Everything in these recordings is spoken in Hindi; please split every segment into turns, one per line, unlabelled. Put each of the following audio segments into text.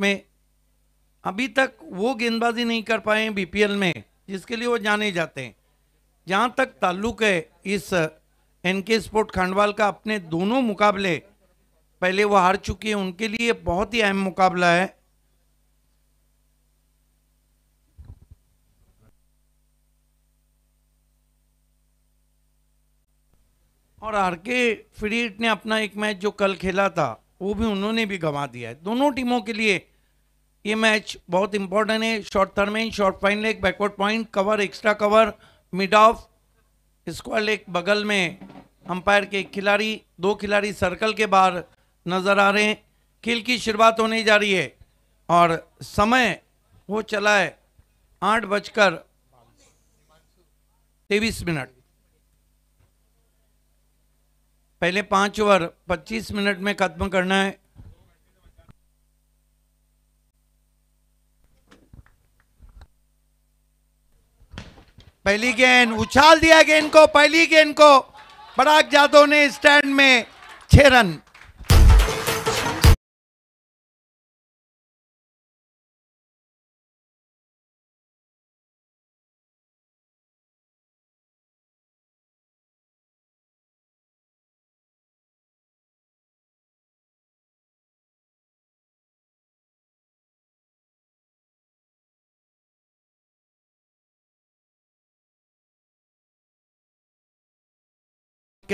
में अभी तक वो गेंदबाजी नहीं कर पाए बीपीएल में जिसके लिए वो जाने जाते हैं जहाँ तक ताल्लुक है इस एनके स्पोर्ट खंडवाल का अपने दोनों मुकाबले पहले वो हार चुके हैं उनके लिए बहुत ही अहम मुकाबला है और आर के फ्रीट ने अपना एक मैच जो कल खेला था वो भी उन्होंने भी गंवा दिया है दोनों टीमों के लिए ये मैच बहुत इंपॉर्टेंट है short third man short fine leg backward point cover extra cover mid off square leg बगल में अंपायर के खिलाड़ी दो खिलाड़ी सर्कल के बाहर नजर आ रहे हैं खेल की शुरुआत होने जा रही है और समय वो चला है आठ बजकर तेईस मिनट पहले पांच ओवर पच्चीस मिनट में खत्म करना है पहली गेंद उछाल दिया गेंद को पहली गेंद को बराक जादव ने स्टैंड
में छह रन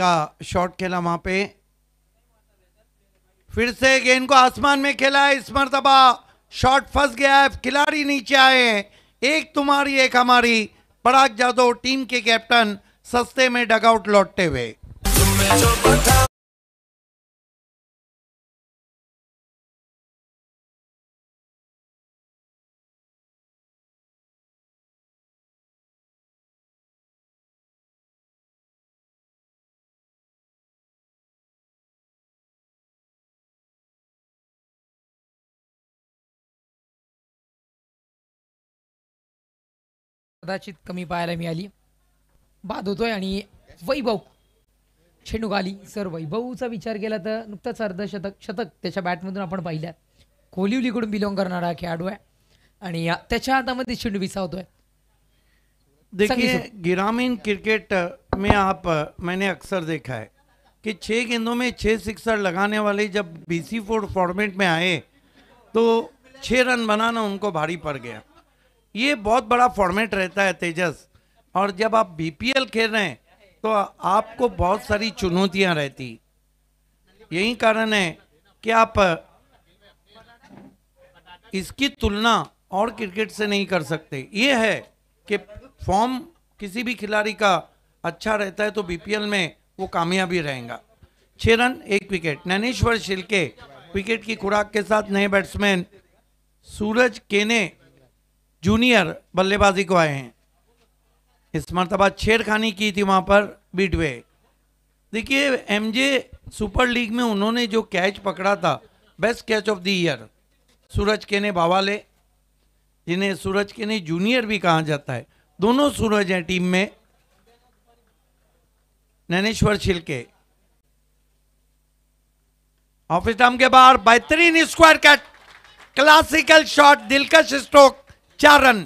क्या शॉट खेला वहां
पे फिर से
गेंद को आसमान में खेला है इस मरतबा
शॉट फंस गया है खिलाड़ी नीचे आए हैं एक तुम्हारी एक हमारी पराग
जादव टीम के कैप्टन सस्ते में डगआउट लौटते हुए कदाचित कमी पाहायला मिळाली बाद होतोय वैभव शेंडूक आली सर
वैभवचा विचार केला तर नुकताच अर्धशतक शतक त्याच्या बॅटमधून आपण पाहिलं कोलिवलीकडून बिलॉंग करणारा खेळाडू आहे आणि त्याच्या हातामध्ये शेंडू विसावतोय
देखिए ग्रामीण क्रिकेट में आप मैंने अक्सर देखा है कि छः गेंदों में छः सिक्सर लगाने वाले जब बीसी फोर फॉर्मेट में आए तो छः रन बनाना उनको भारी पड़ गया ये बहुत बड़ा फॉर्मेट रहता है तेजस और जब आप बीपीएल खेल रहे हैं तो आपको बहुत सारी चुनौतियां रहती यही कारण है कि आप इसकी तुलना और क्रिकेट से नहीं कर सकते ये है कि फॉर्म किसी भी खिलाड़ी का अच्छा रहता है तो बीपीएल में वो कामयाबी रहेगा छः रन एक विकेट नैनेश्वर शिलके विकेट की खुराक के साथ नए बैट्समैन सूरज केने जूनियर बल्लेबाजी को आए हैं इस मरतबा छेड़खानी की थी वहाँ पर बीटवे देखिए एमजे सुपर लीग में उन्होंने जो कैच पकड़ा था best catch of the year Suraj के ने बावाले जिन्हें सूरज के ने जूनियर भी कहा जाता है दोनों सूरज हैं टीम में नैनेश्वर छिलके ऑफिस टाइम के बाहर बेहतरीन स्क्वायर कट
क्लासिकल शॉट दिलकश स्ट्रोक चार रन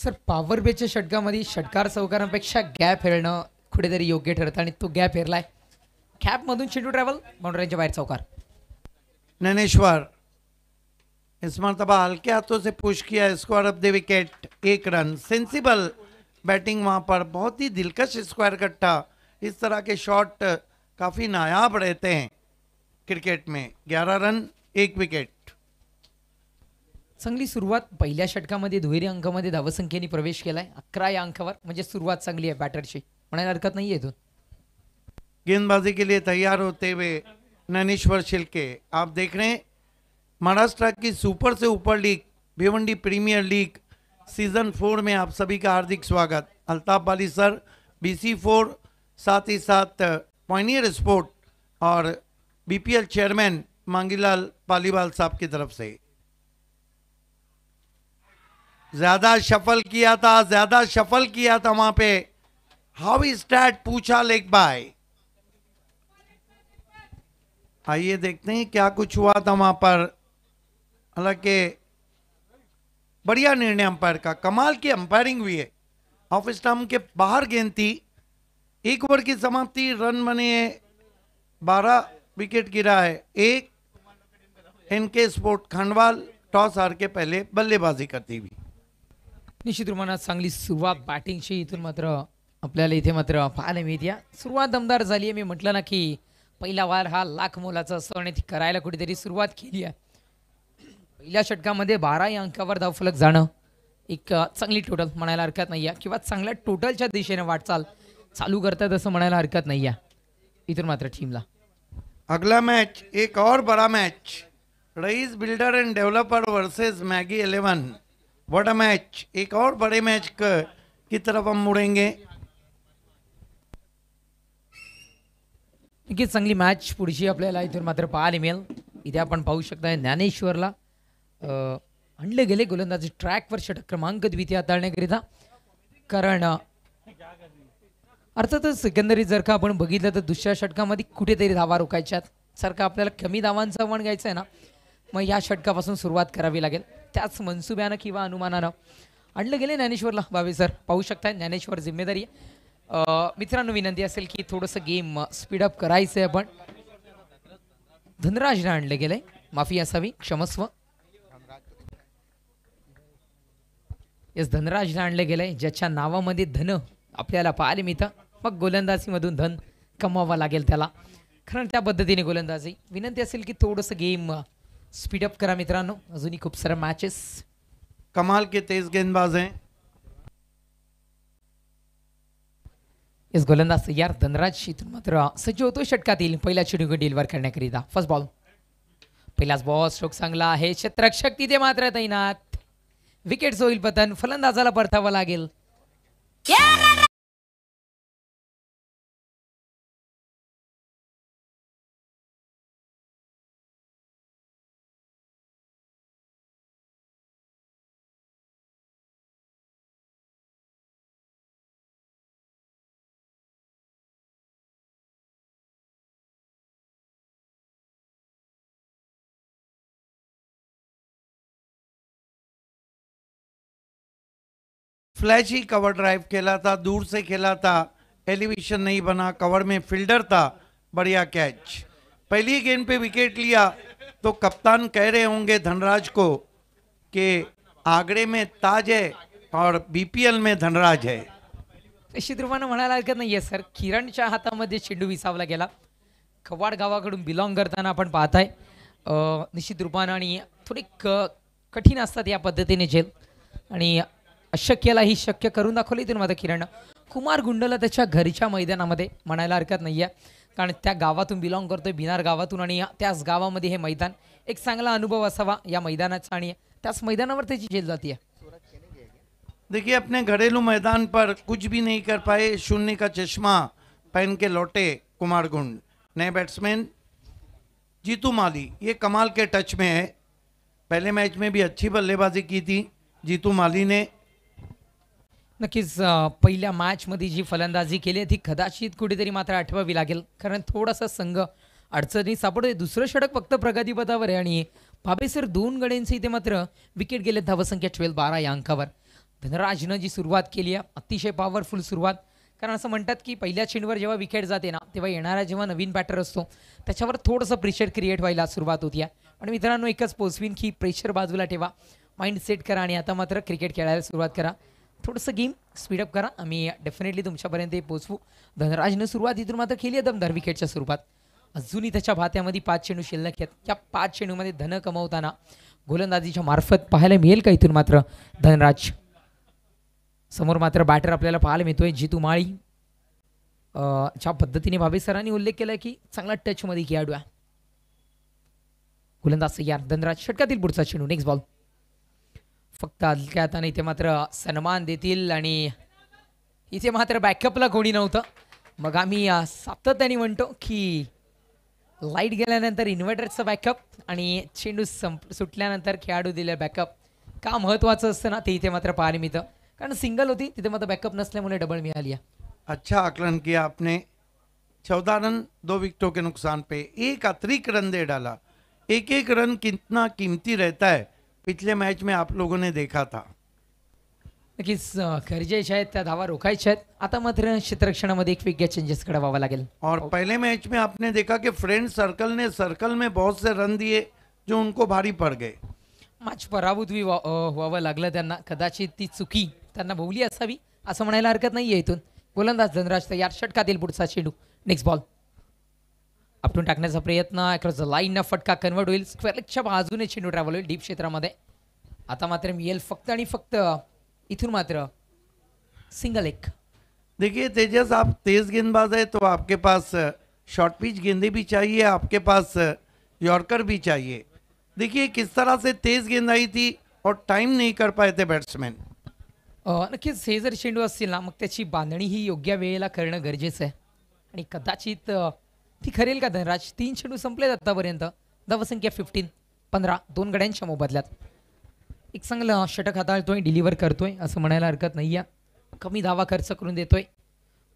सर पॉवर बेच्या षटकामध्ये षटकार चौकारांपेक्षा गॅप हेरणं कुठेतरी योग्य ठरतं आणि
तो गॅप हेरलाय कॅपमधून चिंटू ट्रॅव्हल मनोरंजन बाहेर चौकार ज्ञानेश्वर इस मरतबा हल्के हाथों से पुश किया स्क्वायर ऑफ द विकेट एक रन सेंसिबल बैटिंग वहाँ पर बहुत ही दिलकश स्क्वायर कट्टा इस तरह के शॉट काफ़ी नायाब रहते हैं क्रिकेट में ग्यारह रन एक विकेट चांगली सुरुआत पहले षटका दुहेरी अंकामध्ये
मे प्रवेश संख्य अकरा अक्रा अंकावर सुरुआत चांगली है बैटर से हरकत है तो
गेंदबाजी के लिए तैयार होते हुए ननीश्वर शिलके आप देख रहे हैं महाराष्ट्र की सुपर से ऊपर league Bhiwandi premier league season four में आप सभी का हार्दिक स्वागत Altaf Bali sir BC four साथ ही साथ पॉइनियर स्पोर्ट और बीपीएल चेयरमैन मांगीलाल पालीवाल साहब की तरफ से ज्यादा शफल किया था ज्यादा शफल किया था वहां पे हाउ इज डैट पूछा लेक बाय आइए देखते हैं क्या कुछ हुआ था वहां पर हालांकि बढ़िया निर्णय अंपायर का कमाल की अंपायरिंग हुई है ऑफ स्टम्प के बाहर गेंद थी एक ओवर की समाप्ति रन बने बारह विकेट गिरा है एक इनके स्पोर्ट खंडवाल टॉस हार के पहिले बल्लेबाजी करती हुई
निश्चित रूपानं चांगली सुरुवात बॅटिंगची इथून मात्र आपल्याला इथे मात्र पाहायला मिळते सुरुवात दमदार मैं आहे ना कि पहिला वार हा लाख मोलाचा असतो आणि ती करायला कुठेतरी पहिल्या षटकामध्ये बाराही अंकावर फलक जाणं एक चांगली टोटल म्हणायला हरकत नाही आहे किंवा चांगल्या टोटलच्या दिशेने वाटचाल चालू करतात असं म्हणायला हरकत
नाही आहे इतर मात्र टीमला अगला मॅच एक और बड़ा match Raees builder and developer versus Maggi eleven what a match एक और बड़े मॅच की तरफ मुड़ेंगे
नक्कीच चांगली मॅच पुढची आपल्याला इथून मात्र पाहायला मिळेल इथे आपण पाहू शकता ज्ञानेश्वरला आणले गेले गोलंदाजी ट्रॅकवर षटक क्रमांक द्वितीय हाताळण्याकरिता कारण अर्थातच सेकंदरी जर का आपण बघितलं तर दुसऱ्या षटकामध्ये कुठेतरी धावा रोखायच्यात सारखं आपल्याला कमी धावांचं आव्हान घ्यायचं आहे ना मग या षटकापासून सुरुवात करावी लागेल त्याच मनसुब्यानं किंवा अनुमानानं आणलं गेले ज्ञानेश्वरला बाबी सर पाहू शकता ज्ञानेश्वर जिम्मेदारी मित्रांनो विनंती असेल की थोडंसं गेम स्पीडअप करायचं आहे आपण धनराजनं आणलं गेलंय माफी असावी क्षमस्व एस धनराजला आणलं गेलं ज्याच्या नावामध्ये धन आपल्याला मी मिळतं मग गोलंदाजीमधून धन कमवावं लागेल त्याला कारण त्या पद्धतीने गोलंदाजी विनंती असेल की थोडंसं गेम स्पीडअप करा मित्रांनो अजूनही खूप सारे मॅचेस कमाल के तेज गेंदबाज आहे इस गोलंदाज यार धनराज इथून मात्र सज्ज होतो षटकात येईल पहिल्या चिडूक डिलिव्हर करण्याकरिता फर्स्ट बॉल पहिलाच बॉल स्ट्रोक चांगला आहे क्षेत्रक्षक तिथे मात्र तैनात विकेट होईल पतन फलंदाजाला
परतावं लागेल फ्लैश ही कवर ड्राइव खेला था दूर से खेला था एलिवेशन नहीं बना कवर
में फील्डर था बढ़िया कैच पहली गेंद पे विकेट लिया तो कप्तान कह रहे होंगे धनराज को कि आगरे में ताज है और बीपीएल में धनराज आहे
निश्चित रूपानं म्हणायला नाही नाहीये सर किरणच्या हातामध्ये चेंडू विसावला गेला खवाड गावाकडून बिलॉंग करताना आपण पाहताय निश्चित रूपानं आणि थोडी क कठीण असतात या पद्धतीने झेल आणि अशक्याला ही शक्य करून दाखवली इथून माझा किरण कुमार गुंडला त्याच्या घरच्या मैदानामध्ये म्हणायला हरकत नाही आहे कारण त्या गावातून बिलॉंग करतोय बिनार गावातून आणि त्याच गावामध्ये हे मैदान एक चांगला अनुभव असावा या मैदानाचा आणि त्याच मैदानावर त्याची झेल जाती
देखिए अपने घरेलू मैदान पर कुछ भी नहीं कर पाए शून्य का चश्मा पहन के लौटे कुमार गुंड नए बैट्समैन जीतू माली ये कमाल के टच में है पहले मैच में भी अच्छी बल्लेबाजी की थी जीतू माली ने
नक्कीच पहिल्या मॅचमध्ये जी फलंदाजी केली आहे ती कदाचित कुठेतरी मात्र आठवावी लागेल कारण थोडासा संघ अडचणी सापडतोय दुसरं षटक फक्त प्रगतीपदावर आहे आणि सर दोन गड्यांचे इथे मात्र विकेट गेले धावसंख्या ट्वेल्व बारा या अंकावर धनराजनं जी सुरुवात केली आहे अतिशय पॉवरफुल सुरुवात कारण असं म्हणतात की पहिल्या चेंडवर जेव्हा विकेट जाते ना तेव्हा येणारा जेव्हा नवीन बॅटर असतो त्याच्यावर थोडंसं प्रेशर क्रिएट व्हायला सुरुवात होती आणि मित्रांनो एकच पोचवीन की प्रेशर बाजूला ठेवा माइंड सेट करा आणि आता मात्र क्रिकेट खेळायला सुरुवात करा थोडंसं गेम स्पीडअप करा आम्ही डेफिनेटली तुमच्यापर्यंत पोचवू धनराजनं सुरुवात इथून मात्र केली आहे दमदार विकेटच्या स्वरूपात अजूनही त्याच्या भात्यामध्ये पाच चेंडू शिल्लक आहेत त्या पाच चेंडूमध्ये धन कमवताना गोलंदाजीच्या मार्फत पाहायला मिळेल का इथून मात्र धनराज समोर मात्र बॅटर आपल्याला पाहायला मिळतोय जितू माळी ज्या पद्धतीने भावे सरांनी उल्लेख केला की चांगला टचमध्ये खेळाडू आहे गोलंदाज यार धनराज षटकातील पुढचा चेंडू नेक्स्ट बॉल फक्त हलक्या आता इथे मात्र सन्मान देतील आणि इथे मात्र बॅकअपला कोणी नव्हतं मग आम्ही सातत्याने म्हणतो की लाईट गेल्यानंतर इन्व्हर्टरचं बॅकअप आणि चेंडू संप सुटल्यानंतर खेळाडू दिलेलं बॅकअप का महत्त्वाचं असतं ना ते इथे मात्र मी तर
कारण सिंगल होती तिथे मात्र बॅकअप नसल्यामुळे डबल मिळाली अच्छा आकलन किया आपने चौदा रन दो विकटो के नुकसान पे एक अतिरिक्त रन दे डाला एक एक रन कितना किमती रहता है पिछले मैच में आप लोगों ने देखा था
नक्कीच खरजे आहेत त्या धावा रोखायच्या आहेत आता मात्र क्षेत्ररक्षणामध्ये एक विज्ञा चेंजेस घडवावा लागेल
और पहले मैच में आपने देखा की फ्रेंड सर्कल ने सर्कल में बहुत से रन दिए जो उनको भारी पड़ गए
मॅच पराभूतवी व्हावं लागलं त्यांना कदाचित ती चुकी त्यांना भोवली असावी असं म्हणायला हरकत नाहीये इथून गोलंदाज धनराज तयार षटकातील पुढचा चेंडू नेक्स्ट बॉल अपटून टाकने का प्रयत्न अक्रॉस द लाईन न फटका कन्वर्ट स्क्वेर होईल बाजू ने चेंडू ट्रैवल होईल डीप क्षेत्रामध्ये आता मात्र मेल e फक्त फक्त इथून मात्र
सिंगल एक देखिए तेजस आप तेज गेंदबाज है तो आपके पास शॉर्ट पिच गेंदे भी चाहिए आपके पास यॉर्कर भी चाहिए देखिए किस तरह से तेज गेंद आई थी और टाइम नहीं कर पाए थे बैट्समैन
नक्की से जर चेंडू असतील ना मग त्याची बांधणी ही योग्य वेला करण गरजेचं है कदाचित ती खरेल का धनराज तीन चेंडू संपलेत आतापर्यंत धावसंख्या फिफ्टीन पंधरा दोन गड्यांच्या मोबदल्यात एक चांगलं षटक हाताळतोय डिलिव्हर करतोय असं म्हणायला हरकत नाही या कमी धावा खर्च करून देतोय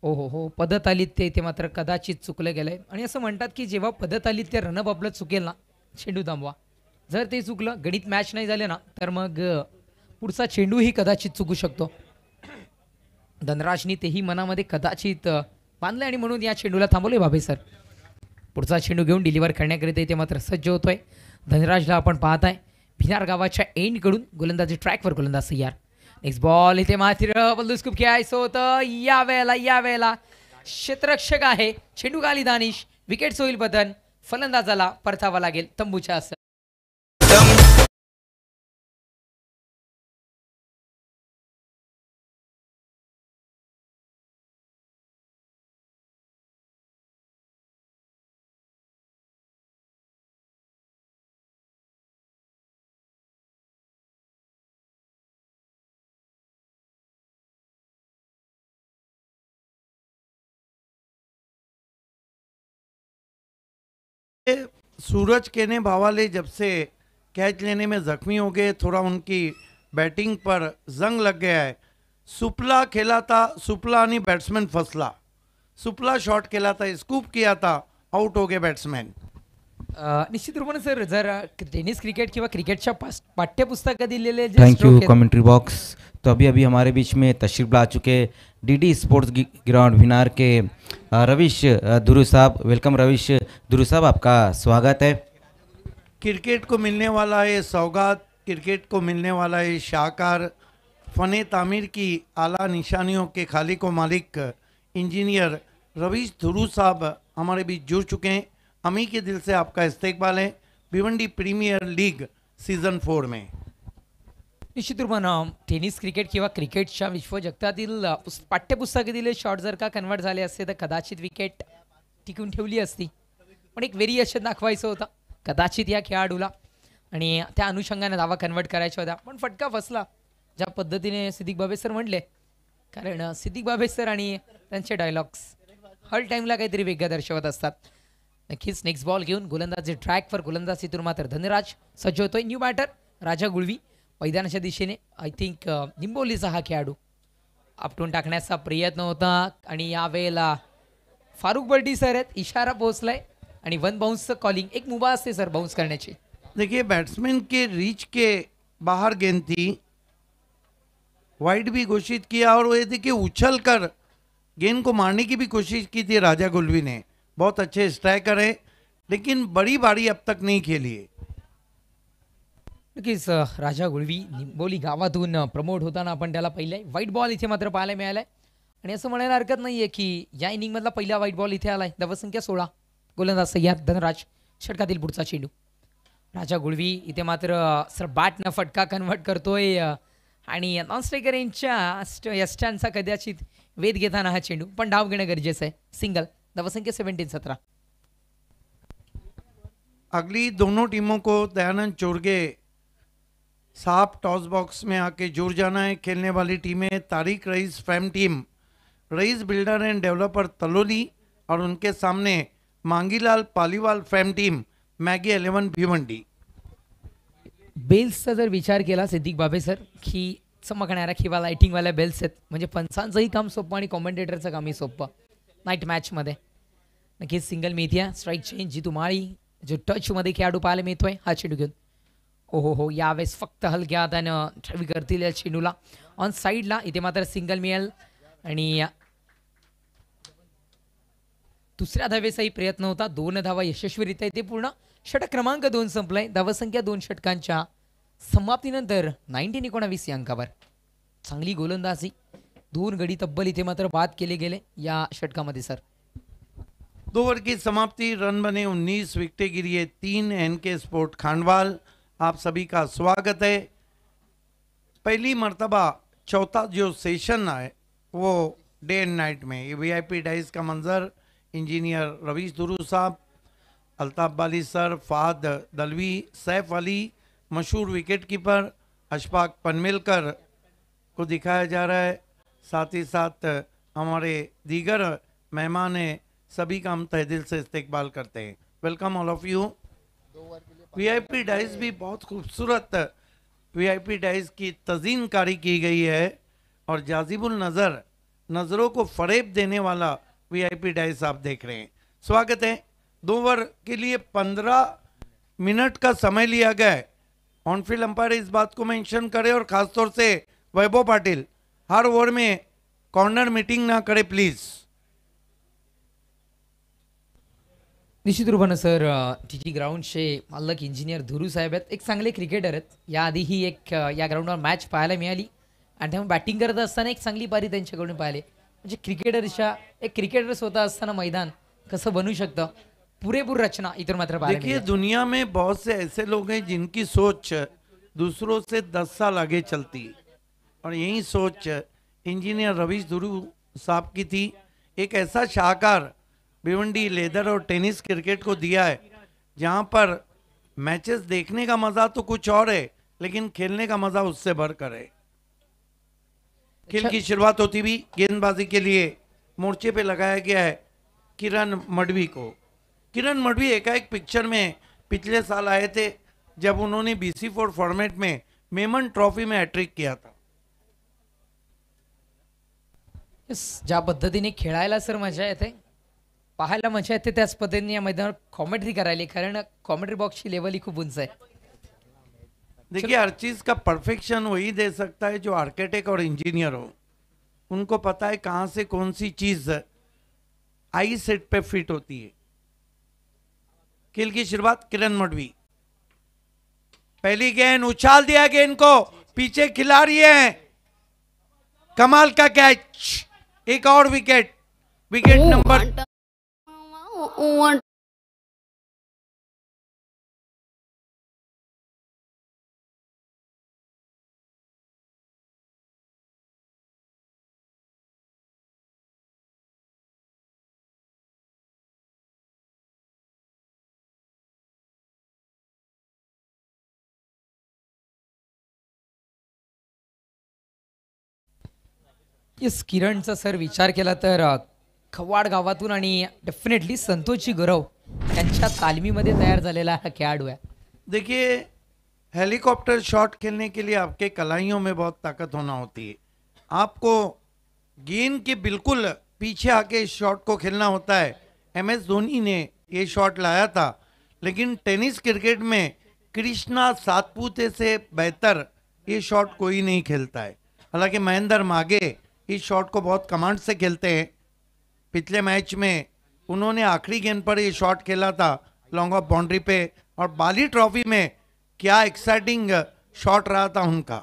ओ हो हो पदत आलीत ते ते मात्र कदाचित चुकलं गेलं आहे आणि असं म्हणतात की जेव्हा पदत आलीत ते रनअप आपलं चुकेल ना चेंडू थांबवा जर ते चुकलं गणित मॅच नाही झाले ना तर मग पुढचा चेंडूही कदाचित चुकू शकतो धनराजनी तेही मनामध्ये कदाचित बांधलं आणि म्हणून या चेंडूला थांबवले बाबे सर पुढचा चेंडू घेऊन डिलिव्हर करण्याकरिता इथे मात्र सज्ज होतोय धनराजला आपण पाहत आहे भिनार गावाच्या एंडकडून गोलंदाजी ट्रॅकवर गोलंदाज सह्यार नेक्स्ट बॉल इथे मात्र बल्लूस खूप खेळायचं होतं या वेळेला या वेळेला क्षेत्ररक्षक आहे
चेंडू गाली दानिश विकेट होईल बदन फलंदाजाला परतावा लागेल तंबूच्या असं सूरज के ने भावाले जब से
कैच लेने में जख्मी हो गए थोड़ा उनकी बैटिंग पर जंग लग गया है सुपला खेला था सुपला यानी बैट्समैन फसला सुपला शॉट खेला था स्कूप किया था आउट हो गए बैट्समैन निश्चित रूपाने सर जर टेनिस
क्रिकेट किंवा क्रिकेटच्या पाठ्यपुस्तकात थैंक यू कमेंट्री
बॉक्स तो अभी अभी हमारे बीच में तशरीफ ला चुके डीडी स्पोर्ट्स ग्राउंड भिनार के रविश दुरु साहब वेलकम रविश दुरु साहब आपका स्वागत है
क्रिकेट को मिलने वाला है सौगात क्रिकेट को मिलने वाला है शाहकार फ़न तामीर की आला निशानियों के खाली को मालिक इंजीनियर रवीश धुरू साहब हमारे बीच जुड़ चुके हैं अमी के दिल से आपका इस्तेबाल है Bhiwandi premier league season four में
निश्चित रूपानं टेनिस क्रिकेट किंवा क्रिकेटच्या विश्वजगतातील पाठ्यपुस्तकातील शॉट जर का कन्वर्ट झाले असते तर कदाचित विकेट टिकून ठेवली असती पण एक वेरिएशन दाखवायचं होता कदाचित या खेळाडूला आणि त्या अनुषंगाने दावा कन्वर्ट करायच्या होत्या पण फटका फसला ज्या पद्धतीने सिद्धिक सर म्हणले कारण सिद्धिक बाबेसर आणि त्यांचे डायलॉग्स हर टाईमला काहीतरी वेगळं दर्शवत असतात नक्कीच नेक्स्ट बॉल घेऊन गोलंदाजी ट्रॅकवर गोलंदाज इथून मात्र धनराज सज्ज होतोय न्यू बॅटर राजा गुळवी मैदानाच्या दिशेने आय थिंक uh, निंबोलीचा हा खेळाडू आपटून टाकण्याचा प्रयत्न होता आणि यावेळेला फारुख बर्डी सर आहेत इशारा पोहोचलाय आणि वन बाउंसचं कॉलिंग एक मुभा असते सर बाउन्स करण्याची देखिए
बॅट्समॅन के रीच के बाहर गेंद थी वाईट भी घोषित किया और ये देखिए उछल कर गेंद को मारने की भी कोशिश की थी राजा गुलवी ने बहुत अच्छे स्ट्राइकर है लेकिन बड़ी बाड़ी अब तक नहीं खेली है
नक्कीच राजा गुळवी निंबोली गावातून प्रमोट होताना आपण त्याला पहिला व्हाईट बॉल इथे मात्र पाहायला मिळालाय आणि असं म्हणायला हरकत नाही आहे की या इनिंगमधला पहिला व्हाईट बॉल इथे आलाय धवसंख्या सोळा गोलंदाज सय्याद धनराज षटकातील पुढचा चेंडू राजा गुळवी इथे मात्र सर बॅट न फटका कन्वर्ट करतोय आणि नॉन स्ट्रायकर यांच्या यष्टांचा कदाचित वेध घेताना हा चेंडू पण डाव घेणं गरजेचं आहे सिंगल धवसंख्या सेवन्टीन सतरा
अगली दोनों टीमों को दयानंद चोरगे साफ टॉस बॉक्स में आके जुड़ जाना है खेलने वाली टीमें Tariq rice fam team rice builder and developer Taloli और उनके सामने Mangilal Paliwal fam team Maggi eleven Bhiwandi
बेल्सचा जर विचार केला सिद्दीक बाबे सर की चमकणाऱ्या किंवा लायटिंगवाल्या बेल्स आहेत म्हणजे पंचांचंही काम सोपं आणि कॉमेंटेटरचं कामही सोपं नाईट मॅचमध्ये नक्कीच सिंगल मिथिया स्ट्राईक चेंज जी तुम्हाला जो टचमध्ये खेळाडू पाहायला मिळतोय हा चेंडू घेऊन ओहो हो यावेळेस फक्त हलक्या हातानं ठेवी करतील या चेंडूला ऑन साईडला इथे मात्र सिंगल मिळेल आणि दुसऱ्या धावेचाही प्रयत्न होता दोन धावा यशस्वीरित्या इथे पूर्ण षटक क्रमांक दोन संपलाय धावसंख्या दोन षटकांच्या समाप्तीनंतर नाईन्टीन एकोणावीस या अंकावर चांगली गोलंदाजी दोन गडी तब्बल इथे मात्र बाद केले गेले या षटकामध्ये सर
दो ओवर की समाप्ति रन बने 19 विकटे गिरी तीन एन के स्पोर्ट खांडवाल आप सभी का स्वागत है पहली मरतबा चौथा जो सेशन है वो डे एंड नाइट में ये वी आई पी डाइस का मंज़र इंजीनियर रवीश दुरू साहब अल्ताफ बाली सर फाद दलवी सैफ अली मशहूर विकेट कीपर अशफाक पनमिलकर को दिखाया जा रहा है साथ ही साथ हमारे दीगर मेहमान हैं सभी का हम तहदिल से इस्तेबाल करते हैं welcome all of you VIP dais भी बहुत खूबसूरत वीआईपी डाइस की तजीन कारी की गई है और जाजिबुल नज़र नज़रों को फरेब देने वाला वीआईपी डाइस आप देख रहे हैं स्वागत है दो ओवर के लिए पंद्रह मिनट का समय लिया गया है ऑनफील्ड अंपायर इस बात को मेंशन करे और ख़ासतौर से वैभव पाटिल हर ओवर में कॉर्नर मीटिंग ना करे प्लीज़
निश्चित रूपान सर टी टी से मालक इंजीनियर धुरू साहब है एक चांगले क्रिकेटर आहेत याआधीही एक या ग्राउंडवर मॅच पाहायला मिळाली आणि त्यामुळे बॅटिंग एक चांगली पारी त्यांच्याकडून पाहिली म्हणजे क्रिकेटरच्या एक क्रिकेटर स्वतः मैदान कसं बनू शकतं पूरेपूर रचना इतर मात्र देखिए
दुनिया में बहुत से ऐसे लोग हैं जिनकी सोच दूसरों से दस साल आगे चलती और यही सोच इंजीनियर रवीश धुरू साहब की थी एक ऐसा शाहकार भिवंडी लेदर और टेनिस क्रिकेट को दिया है जहाँ पर मैचेस देखने का मजा तो कुछ और है लेकिन खेलने का मजा उससे कर है खेल अच्छा। की शुरुआत होती भी गेंदबाजी के लिए मोर्चे पे लगाया गया है किरण मडवी को किरण मडवी एकाएक पिक्चर में पिछले साल आए थे जब उन्होंने बीसी फोर फॉर्मेट में मेमन ट्रॉफी में हैट्रिक किया था
पद्धति ने खेला सर मजा थे पहाय मजा येते त्याच पद्धतीने मैदान मैदानावर कॉमेंट्री करायला कारण कॉमेंट्री बॉक्स की लेवल ही खूब उंच है
देखिए हर चीज़ का परफेक्शन वही दे सकता है जो आर्किटेक्ट और इंजीनियर हो उनको पता है कहाँ से कौन सी चीज़ आई सेट पे फिट होती है खेल की शुरुआत किरण मडवी पहली गेंद उछाल दिया गेंद को पीछे खिलाड़ी हैं
कमाल का कैच एक और विकेट विकेट नंबर want किरणचा सर विचार केला तर खवाड गावत डेफिनेटली
सतोषी गौरव तालमी मध्य तैयार हा खेळाडू है
देखिए हेलीकॉप्टर शॉट खेलने के लिए आपके कलाइयों में बहुत ताकत होना होती है आपको गेंद के बिल्कुल पीछे आके इस शॉट को खेलना होता है एम एस धोनी ने ये शॉट लाया था लेकिन टेनिस क्रिकेट में कृष्णा सातपुते से बेहतर ये शॉट कोई नहीं खेलता है हालांकि महेंद्र मागे इस शॉट को बहुत कमांड से खेलते हैं पिछले मैच में उन्होंने आखिरी गेंद पर ये शॉट खेला था लॉन्ग ऑफ बाउंड्री पे और बाली ट्रॉफी में क्या एक्साइटिंग शॉट रहा था उनका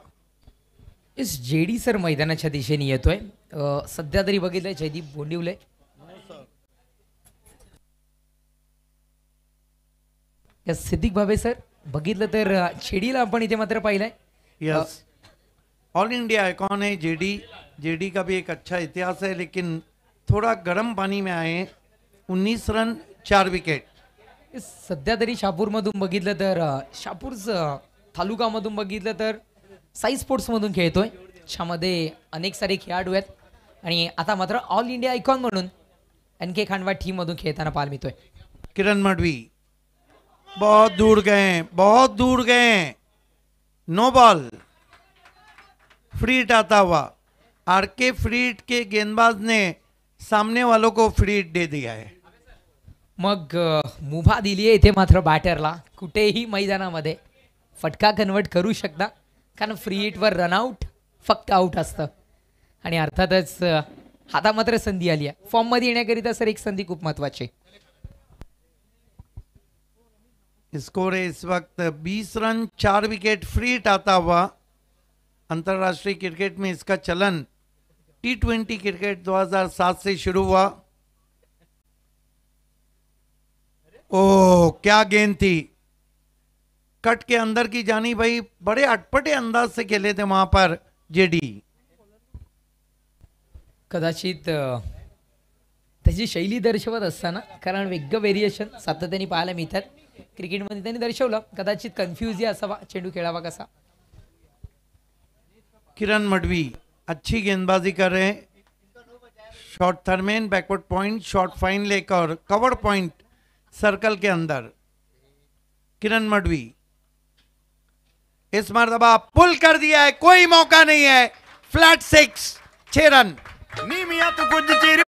इस जेडी सर मैदानाच्या
दिशेने येतोय अं, सध्या तरी बघितलंय जयदीप बोंडिवले सिद्धिक भावे सर बघितलं तर अं, छेडीला आपण इथे मात्र पाहिलंय
यस ऑल इंडिया आइकॉन है जेडी जेडी का भी एक अच्छा इतिहास है लेकिन थोड़ा गरम पाणी में आए उन्नीस रन चार विकेट सध्या तरी शापूरमधून बघितलं तर शापूर
तालुकामधून बघितलं तर साई स्पोर्ट्समधून खेळतोय छामध्ये अनेक सारे खेळाडू आहेत आणि आता मात्र ऑल इंडिया आयकॉन म्हणून एन के खांडवा टीममधून खेळताना
पाल मिळतोय किरण मडवी बहुत दूर गए बहुत दूर गए नो बॉल फ्रीट आता हुआ आर के फ्रीट के गेंदबाज ने सामने वालों को फ्री हिट दे दिया है
मग मुभा दिली आहे इथे मात्र बॅटरला कुठेही मैदानामध्ये फटका कन्वर्ट करू शकता कारण फ्री हिटवर रनआउट फक्त आउट असतं आणि अर्थातच आता मात्र संधी आली आहे फॉर्ममध्ये येण्याकरिता सर एक संधी खूप महत्वाची
स्कोर आहे इस वक्त बीस रन चार विकेट फ्री हिट आता हवा आंतरराष्ट्रीय क्रिकेट में इसका चलन टी ट्वेंटी क्रिकेट 2007 से शुरू हुआ ओह क्या गेंद थी कट के अंदर की जानी भाई बड़े अटपटे अंदाज से खेले थे वहां पर जेडी कदाचित त्याची शैली दर्शवत असताना
कारण वेगळं व्हेरिएशन सातत्याने पाहायला मिळतात क्रिकेटमध्ये त्यांनी दर्शवलं कदाचित कन्फ्युज असावा चेंडू खेळावा कसा
किरण मडवी अच्छी गेंदबाजी कर रहे हैं short third man backward point short fine लेकर कवर पॉइंट सर्कल के अंदर किरण मडवी
इस मरतबा पुल कर दिया है कोई मौका नहीं है फ्लैट सिक्स छह रन नीमिया तो कुछ चिर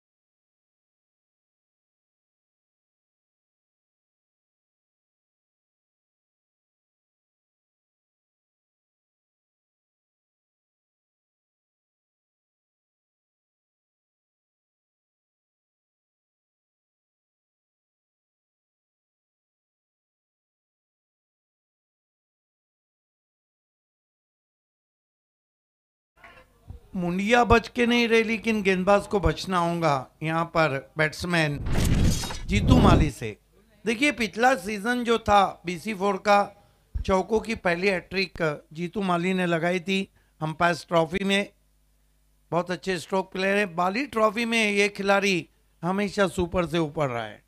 मुंडिया
बच के नहीं रहे लेकिन गेंदबाज को बचना होगा यहाँ पर बैट्समैन जीतू माली से देखिए पिछला सीजन जो था बीसी फोर का चौकों की पहली हैट्रिक जीतू माली ने लगाई थी हम पास ट्रॉफी में बहुत अच्छे स्ट्रोक प्लेयर हैं बाली ट्रॉफी में ये खिलाड़ी हमेशा सुपर से ऊपर रहा है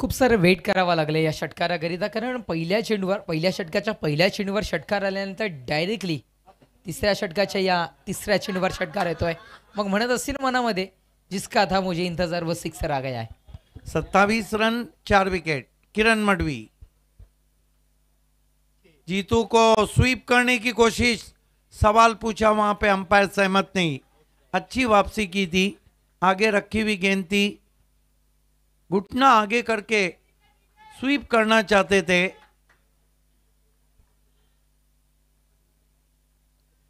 खूब सारे वेट करावा लगे या षटकाराकरिता कारण पहिल्या चेंडूवर षटका षटकाच्या चेंडू पर षटकार आल्यानंतर डायरेक्टली तिसऱ्या षटकाच्या या तिसऱ्या चेंडूवर षटकार येतोय मग म्हणत असतील मनामध्ये जिसका था मुझे इंतजार व सिक्सर
आ गया है सत्तावीस रन चार विकेट किरण मडवी जीतू को स्वीप करने की कोशिश सवाल पूछा वहां पे अंपायर सहमत नहीं अच्छी वापसी की थी आगे रखी हुई गेंद थी घुटना आगे करके स्वीप करना चाहते थे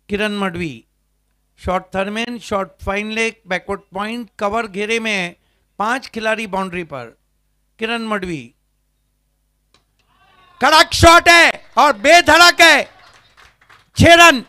Kiran Madvi short third man short fine leg backward point cover घेरे में है पांच खिलाड़ी बाउंड्री पर किरण मडवी कड़क
शॉट है और बेधड़क है छह रन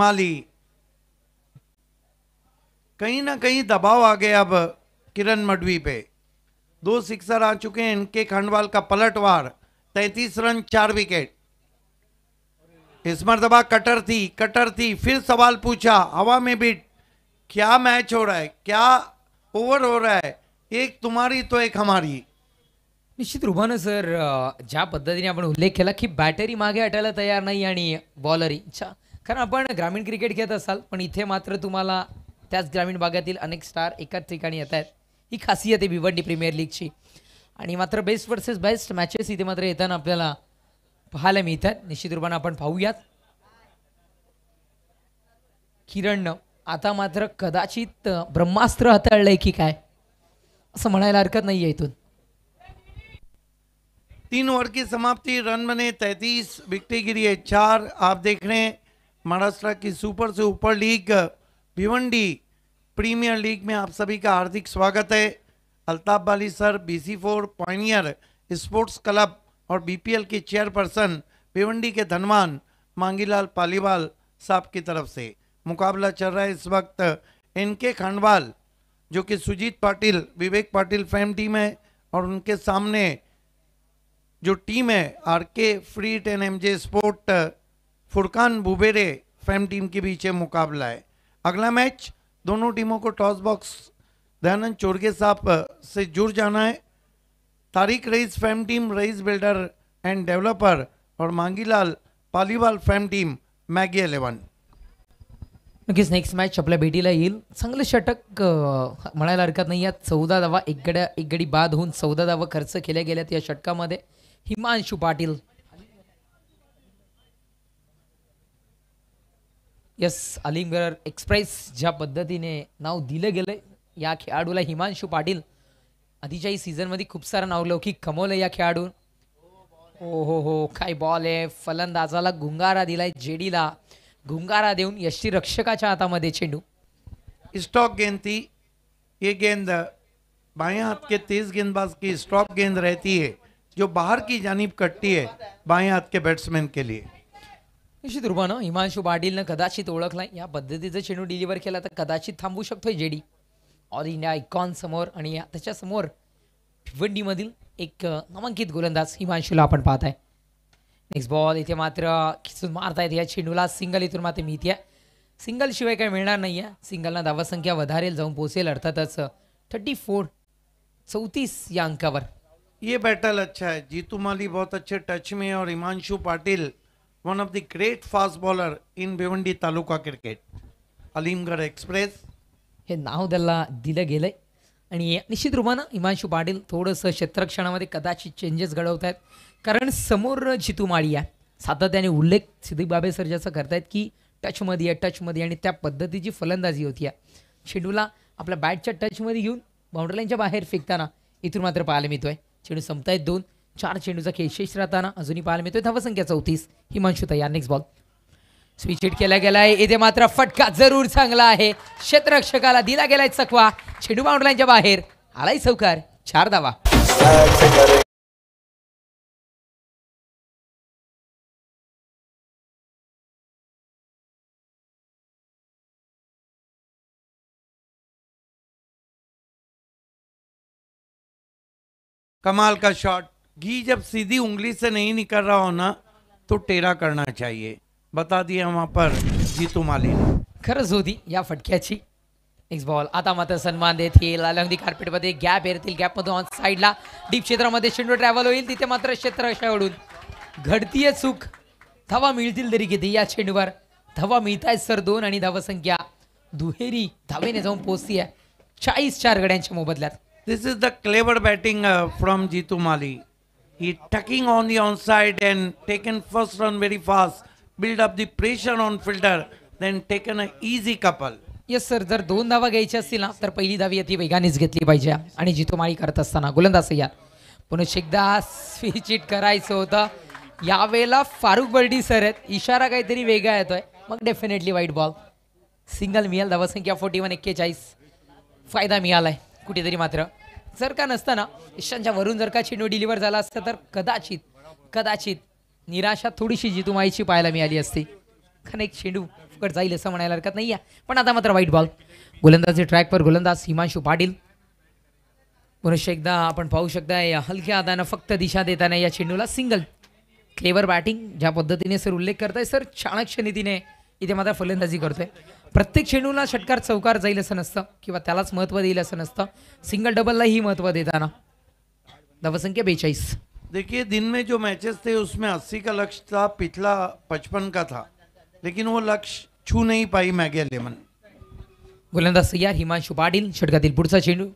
माली
कहीं ना कहीं दबाव आ गया अब किरण मडवी पे दो सिक्सर आ चुके हैं इनके खंडवाल का पलटवार तैतीस रन चार विकेट इस मरतबा कटर थी कटर थी फिर सवाल पूछा हवा में भी क्या मैच हो रहा है क्या ओवर हो रहा है एक तुम्हारी तो एक हमारी
निश्चित रूपानं सर पद्धति ने अपने उल्लेख किया की बॅटरी मागे तैयार नहीं नाही आणि बॉलर इच्छा कारण आपण ग्रामीण क्रिकेट खेळत असाल पण इथे मात्र तुम्हाला त्याच ग्रामीण भागातील अनेक स्टार एकाच ठिकाणी येत आहेत ही खासियत आहे भिवंडी प्रीमियर लीगची आणि मात्र बेस्ट वर्सेस बेस्ट मॅचेस इथे मात्र येताना आपल्याला पाहायला मिळत आहेत निश्चित रूपाने आपण पाहूयात किरण आता मात्र कदाचित ब्रह्मास्त्र हाताळलंय की काय असं म्हणायला हरकत नाही आहे इथून
तीन ओवर की समाप्ती रन बने तैतीस विकटें गिरी है चार आप देख रहे हैं महाराष्ट्र की सुपर से ऊपर लीग भिवंडी प्रीमियर लीग में आप सभी का हार्दिक स्वागत है Altaf Bali sir BC four pioneer sports club और बीपीएल के चेयरपर्सन भिवंडी के धनवान मांगीलाल पालीवाल साहब की तरफ से मुकाबला चल रहा है इस वक्त एन के खांडवाल जो कि सुजीत पाटिल विवेक पाटिल फैम टीम है और उनके सामने जो टीम है R K free hit ten M J sport Furqan Bubere fam team के बीच मुकाबला है अगला मैच दोनों टीमों को टॉस बॉक्स दयानंद चोरगे साहब से जुड़ जाना है Tariq rice fam team rice builder and developer और Mangilal Paliwal fam team Maggi eleven
नक्कीच नेक्स्ट मॅच आपल्या भेटीला येईल चांगले षटक म्हणायला हरकत नाही यात चौदा धावा एक गड्या एक गडी बाद होऊन चौदा धावा खर्च केल्या गेल्यात या षटकामध्ये हिमांशू पाटील यस अलिमगर एक्सप्रेस ज्या पद्धति ने नाव दिलं गेलं या खेळाडूला हिमांशू पाटील आधीच्याही सीझनमध्ये खूप सारं नावलौकिक कमवलं या खेलाड़ ओ हो हो काय बॉल है फलंदाजाला गुंगारा दिलाय जेडीला गुंगारा देऊन यष्टी हाथ मधे चेडू स्टॉक
गेंद थी ये गेंद बाएं हाथ के तेज गेंदबाज की स्टॉक गेंद रहती है जो बाहर की जानीब कटती है बाएं हाथ के बैट्समैन के लिए
निश्चित रूपानं हिमांशू पाटीलनं कदाचित ओळखला या पद्धतीचं चेंडू डिलिव्हर केला तर कदाचित थांबू शकतोय जेडी ऑल इंडिया आयकॉन समोर आणि त्याच्यासमोर मधील एक नामांकित गोलंदाज हिमांशूला आपण पाहत आहे नेक्स्ट बॉल इथे मात्र खिचून मारतायत या चेंडूला सिंगल इथून मात्र मिळते आहे सिंगलशिवाय काही मिळणार नाही आहे सिंगलना संख्या वधारेल जाऊन पोचेल अर्थातच थर्टी फोर चौतीस या अंकावर
ये बॅटल अच्छा आहे जीतू माली बहुत अच्छे टच मे और Himanshu Patil one of the great fast bowler in Bhiwandi taluka cricket Alimgad express
हे नाव त्याला दिलं आहे आणि निश्चित रूपानं हिमांशू पाटील थोडंसं क्षेत्रक्षणामध्ये कदाचित चेंजेस घडवत आहेत कारण समोर जितू माळी आहे सातत्याने उल्लेख सिद्धी बाबे सर ज्याचा करतायत की टचमध्ये आहे टचमध्ये आणि त्या पद्धतीची फलंदाजी होती आहे चेंडूला आपल्या बॅटच्या टचमध्ये घेऊन बाउंड्रीलाईनच्या बाहेर फेकताना इथून मात्र पाहायला मिळतोय चेडू संपतायत दोन चार चेंडूचा खेळ शेष राहताना अजूनही पाहायला मिळतोय धावसंख्या चौतीस हिमांशु या नेक्स्ट बॉल इट केला गेलाय येथे मात्र फटका जरूर चांगला आहे क्षेत्ररक्षकाला
दिला गेलाय चकवा चेंडू बाउंड्रीच्या बाहेर आलाय सौकार चार धावा कमाल का शॉट घी जब सीधी उंगली से नहीं निकल रहा हो ना तो टेरा करना चाहिए
बता दिया वहां पर जीतू ने
खरंच होती या फटक्याची नेक्स्ट बॉल आता मात्र सन्मान देतील अलंगदी कार्पेटमध्ये गॅप येतील गॅपमधून ऑन साईडला डीप क्षेत्रामध्ये शेंडू ट्रॅव्हल होईल तिथे मात्र घडती घडतीय सुख धवा मिळतील तरी किती या चेंडूवर धवा मिळत आहेत सर दोन आणि संख्या दुहेरी धावेने जाऊन पोचती आहे चाळीस चार गड्यांच्या मोबदल्यात
this is the clever batting from Jitu Mali He tucking on the onside and taken first run very fast. Build up the pressure on fielder. Then taken a easy couple. Yes sir जर दोन धावा घ्यायची असतील ना
तर पहिली धावी ती वेगानेच घेतली पाहिजे आणि माळी करत असताना गोलंदाज या पुनश एकदा स्विचिट करायचं होतं यावेळेला फारुख बर्डी सर आहेत इशारा काहीतरी वेगळा येतोय मग डेफिनेटली वाईट बॉल सिंगल मिळाल धावसंख्या फोर्टी वन एक्केचाळीस फायदा मिळाला आहे कुठेतरी मात्र जर का नसताना ईशांच्या वरून जर का चेंडू डिलिव्हर झाला असता तर कदाचित कदाचित निराशा थोडीशी जी तुम्हाला पाहायला मिळाली असती कारण एक चेंडू फुकट जाईल असं म्हणायला हरकत नाही पण आता मात्र वाईट बॉल गोलंदाजी ट्रॅकवर गोलंदाज हिमांशू पाटील पुनश एकदा आपण पाहू शकता या हलक्या आदानं फक्त दिशा देताना या चेंडूला सिंगल क्लेवर बॅटिंग ज्या पद्धतीने सर उल्लेख करताय सर चाणक्ष नीतीने इथे मात्र फलंदाजी करतोय प्रत्येक चेंडूला षटकार चौकार जाईल असं नसतं किंवा त्यालाच महत्त्व देईल असं नसतं सिंगल डबललाही महत्त्व देताना धावसंख्या
बेचाळीस देखिए दिन में जो मैचेस थे उसमें अस्सी का लक्ष्य था पिछला पचपन का था लेकिन वो लक्ष्य छू नहीं पाई मॅग्या लेमन गोलंदाज यार
हिमांशु पाटील षटकातील पुढचा चेंडू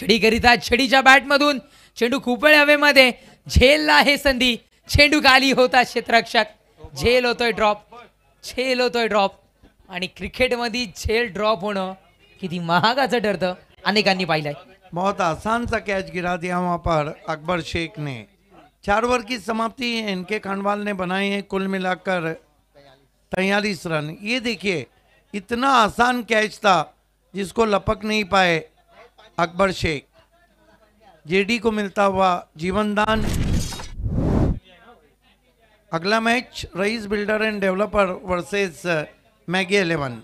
छडी करीत आहेत बॅट बॅटमधून चेंडू खूप हवेमध्ये झेलला हे संधी चेंडू गाली होता क्षेत्ररक्षक झेल होतोय ड्रॉप झेल होतोय ड्रॉप क्रिकेट क्रिकेटमध्ये झेल ड्रॉप होना किती महागाचं ठरतं
बहुत आसान सा कैच गिरा दिया वहां पर अकबर शेख ने चार ओवर की समाप्ति इनके खंडवाल ने बनाई है कुल मिलाकर तैयारीस रन ये देखिए इतना आसान कैच था जिसको लपक नहीं पाए अकबर शेख जेडी को मिलता हुआ जीवनदान अगला match Rais builder and developer versus Maggi eleven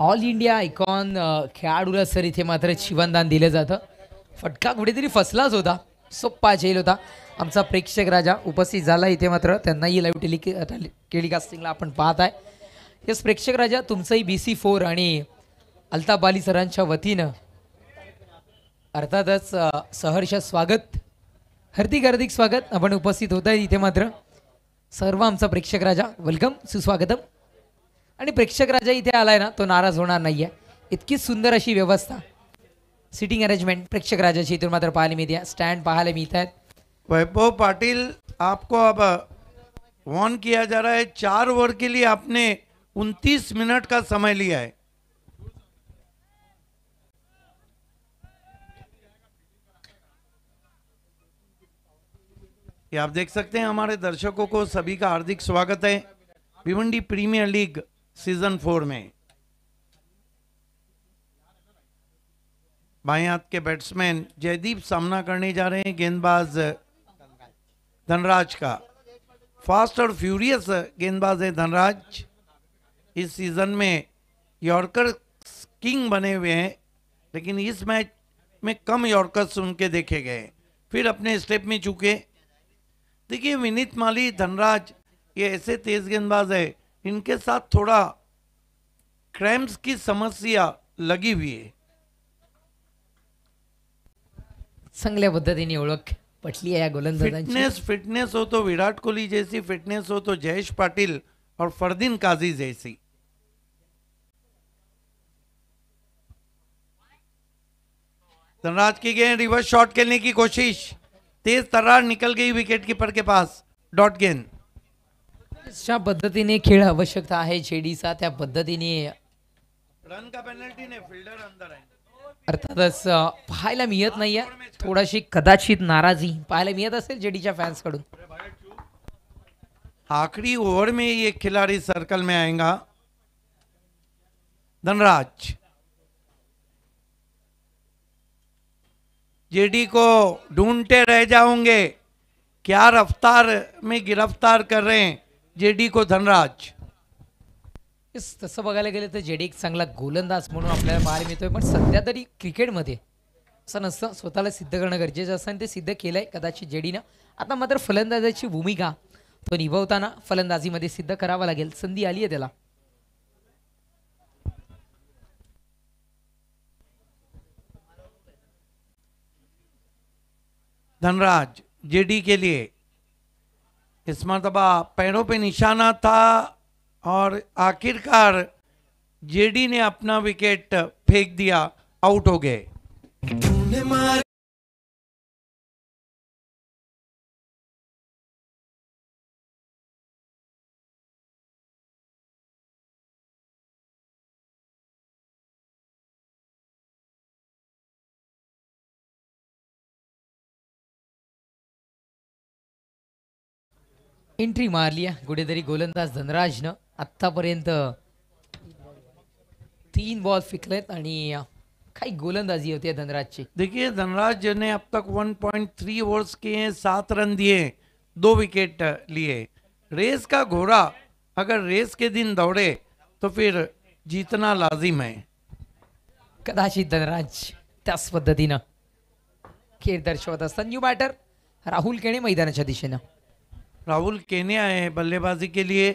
all India icon
खेळाडूला सर इथे मात्र शिवनदान दिलं जातं फटका कुठेतरी फसलाच होता सोप्पा झेल होता आमचा प्रेक्षक राजा उपस्थित झाला इथे मात्र त्यांनाही लाईव्ह टेलिक टेलिकास्टिंगला आपण पाहत आहे येस प्रेक्षक राजा तुमचंही बी सी फोर आणि अल्ताफ बाली सरांच्या वतीनं अर्थातच सहर्ष स्वागत हार्दिक हार्दिक स्वागत आपण उपस्थित होत आहे इथे मात्र सर्व आमचा प्रेक्षक राजा वेलकम सुस्वागतम અને પ્રેક્ષક રાજા ઇતھے આલ્યા ના તો નારાજ होणार નહીએ इतकी सुंदर अशी व्यवस्था सिटिंग अरेंजमेंट प्रेक्षक राजा છે ઇતુર માત્ર पाहिले मी दिया स्टँड
पाहिले मी इथेत પાયપો પાટીલ આપકો અબ કોન કિયા જા રહા હે 4 વર્ કеલી આપને 29 મિનિટ કા સમય લિયા હે કે આપ દેખ સકતે હે હમારે દર્શકો કો સભી કા હાર્દિક સ્વાગત હે Bhiwandi premier league season four में बाएं हाथ के बैट्समैन जयदीप सामना करने जा रहे हैं गेंदबाज धनराज का फास्ट और फ्यूरियस गेंदबाज है धनराज इस सीजन में यॉर्कर किंग बने हुए हैं लेकिन इस मैच में कम यॉर्कर्स उनके देखे गए फिर अपने स्टेप में चूके देखिए विनीत माली धनराज ये ऐसे तेज गेंदबाज है इनके साथ थोड़ा क्रैम्स की समस्या लगी हुई है
चांगल्या पद्धतीने ओख पटली है फिटनेस
फिटनेस हो तो विराट कोहली जैसी फिटनेस हो तो जयेश पाटिल और फरदीन काजी जैसी धनराज की गेंद रिवर्स शॉट खेलने की कोशिश तेज तर्रार निकल गई विकेट कीपर के पास डॉट गेंद पद्धति ने खेल आवश्यकता है आहे
सा पद्धति ने
रन का पेनल्टी ने फिल्डर अंदर आहे
अर्थातच पाहायला मिळत नाहीये थोडीशी कदाचित नाराजी पाहायला मिळत असेल जेडीच्या फैंस कड़ी
आखिरी ओवर में ये खिलाड़ी सर्कल में आएगा धनराज जेडी को ढूंढते रह जाओगे क्या रफ्तार में गिरफ्तार कर रहे हैं जेडी को धनराज
येस तसं बघायला गेलं तर जेडी एक चांगला गोलंदाज म्हणून आपल्याला पाहायला मिळतोय पण सध्या तरी क्रिकेटमध्ये असं नसतं स्वतःला सिद्ध करणं गरजेचं असतं आणि ते सिद्ध केलंय आहे कदाचित न आता मात्र फलंदाजाची भूमिका तो निभवताना फलंदाजीमध्ये सिद्ध करावा लागेल संधी आली आहे त्याला
धनराज जेडी के लिए इस मरतबा पैरों पे निशाना था और आखिरकार जेडी ने अपना विकेट
फेंक दिया आउट हो गए एंट्री मारली आहे कुठेतरी
गोलंदाज धनराजनं आत्तापर्यंत तीन बॉल फिकलेत आणि काही गोलंदाजी होती धनराजची धनराज
देखिए धनराज ने अब तक थ्री ओवर्स के सात रन दिए दो विकेट लिए रेस का घोड़ा अगर रेस के दिन दौड़े तो फिर जीतना लाजिम है
कदाचित धनराज त्याच पद्धतीनं खेळ दर्शवत असतात न्यू बॅटर राहुल केणे मैदानाच्या दिशेनं
राहुल केने आए हैं बल्लेबाजी के लिए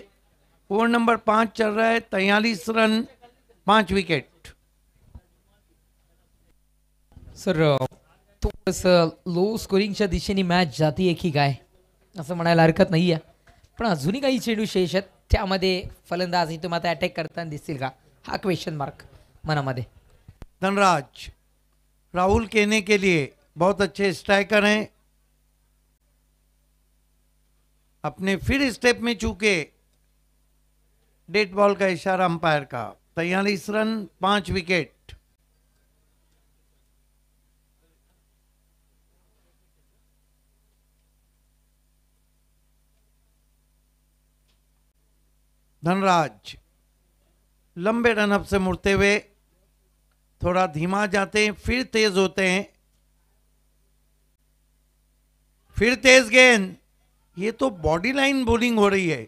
ओवर नंबर पांच चल रहा है तैयलीस रन पांच विकेट सर थोडंसं लो स्कोरिंग
दिशे मैच जाती है कि गाय असं हरकत नहीं है पण ही काही चेडू शेष है त्यामध्ये फलंदाज ही आता अटैक करता दिखाई का हा क्वेश्चन मार्क
मना धनराज राहुल केने के लिए बहुत अच्छे स्ट्राइकर हैं अपने फिर स्टेप में चूके डेट बॉल का इशारा अंपायर का तैयारीस रन पांच विकेट धनराज लंबे रनअप से मुड़ते हुए थोड़ा धीमा जाते हैं फिर तेज होते हैं फिर तेज गेंद ये तो बॉडी लाइन बोलिंग हो रही है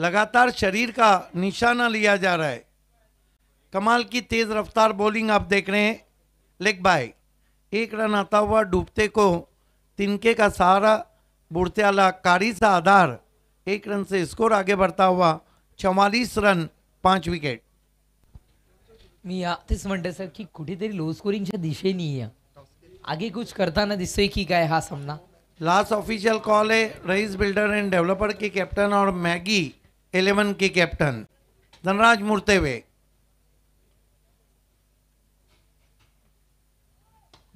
लगातार शरीर का निशाना लिया जा रहा है कमाल की तेज़ रफ्तार बॉलिंग आप देख रहे हैं लेग बाय एक रन आता हुआ डूबते को तिनके का सहारा बुढ़ते आला कारी सा आधार एक रन से स्कोर आगे बढ़ता हुआ चौवालीस रन पांच विकेट
मैं या तेच म्हणते सर की कुठेतरी लो स्कोरिंगच्या दिशेने आगे कुछ ना दिसतोय की काय हा सामना
लास्ट ऑफिशियल कॉल है रईस बिल्डर एंड डेवलपर के कैप्टन और मैगी एलेवन के कैप्टन धनराज मूर्ते हुए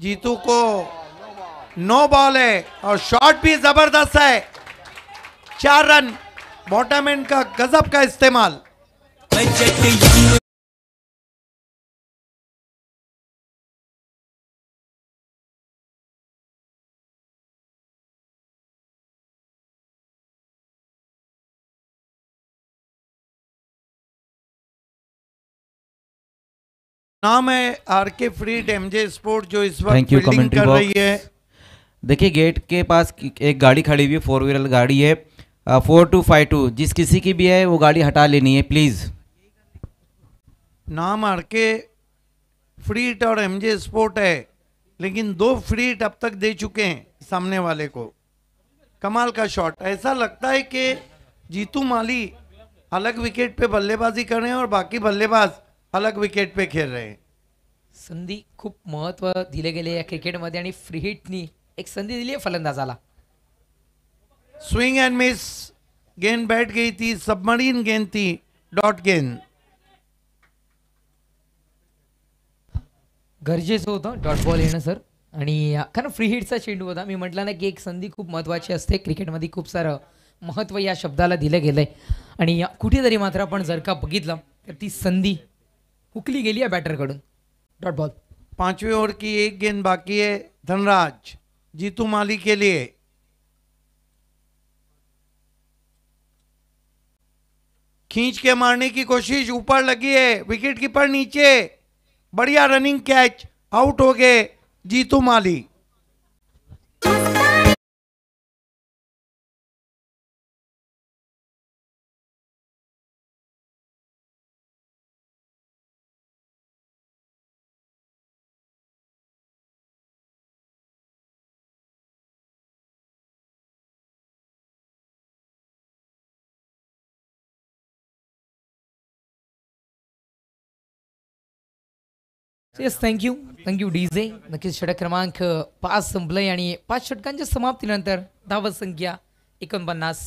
जीतू को नो बॉल है और शॉट भी जबरदस्त है चार रन बॉटम एंड का
गजब का इस्तेमाल नाम है आर के फ्रीड एमजे स्पोर्ट जो इस वक्त थैंक यू कमेंट्री कर रही है देखिए गेट
के पास एक गाड़ी खड़ी हुई है फोर व्हीलर गाड़ी है फोर टू फाइव टू जिस किसी की भी है वो गाड़ी हटा लेनी है प्लीज़
नाम आर के फ्रीट और एमजे स्पोर्ट है लेकिन दो फ्रीट अब तक दे चुके हैं सामने वाले को कमाल का शॉट ऐसा लगता है कि जीतू माली अलग विकेट पे बल्लेबाजी कर रहे हैं और बाकी बल्लेबाज़ अलग विकेट पे खेळ रहे
संधी खूप महत्व दिले गेले या क्रिकेटमध्ये आणि फ्री हिटनी एक संधी दिली आहे
फलंदाजाला स्विंग अँड मिस गेंद बॅट गई ती सबमरीन गेंद ती डॉट गेंद
गरजेचं होतं डॉट बॉल येणं सर आणि कारण फ्री हिटचा चेंडू होता मी म्हटलं ना की एक संधी खूप महत्वाची असते क्रिकेटमध्ये खूप सारं महत्व या शब्दाला दिलं गेलंय आणि कुठेतरी मात्र आपण जर का बघितलं तर ती संधी हुकली गेली बैटर बॅटरकडून
डॉट बॉल पांचवी ओवर की एक गेंद बाकी है धनराज जीतू माली के लिए खींच के मारने की कोशिश ऊपर लगी है विकेट कीपर नीचे बढ़िया
रनिंग कैच आउट हो गए Jitu Mali yes thank you thank you D J नक्कीच षटक क्रमांक पाच संपलंय आणि पाच षटकांच्या
समाप्तीनंतर धावत संख्या एकोणपन्नास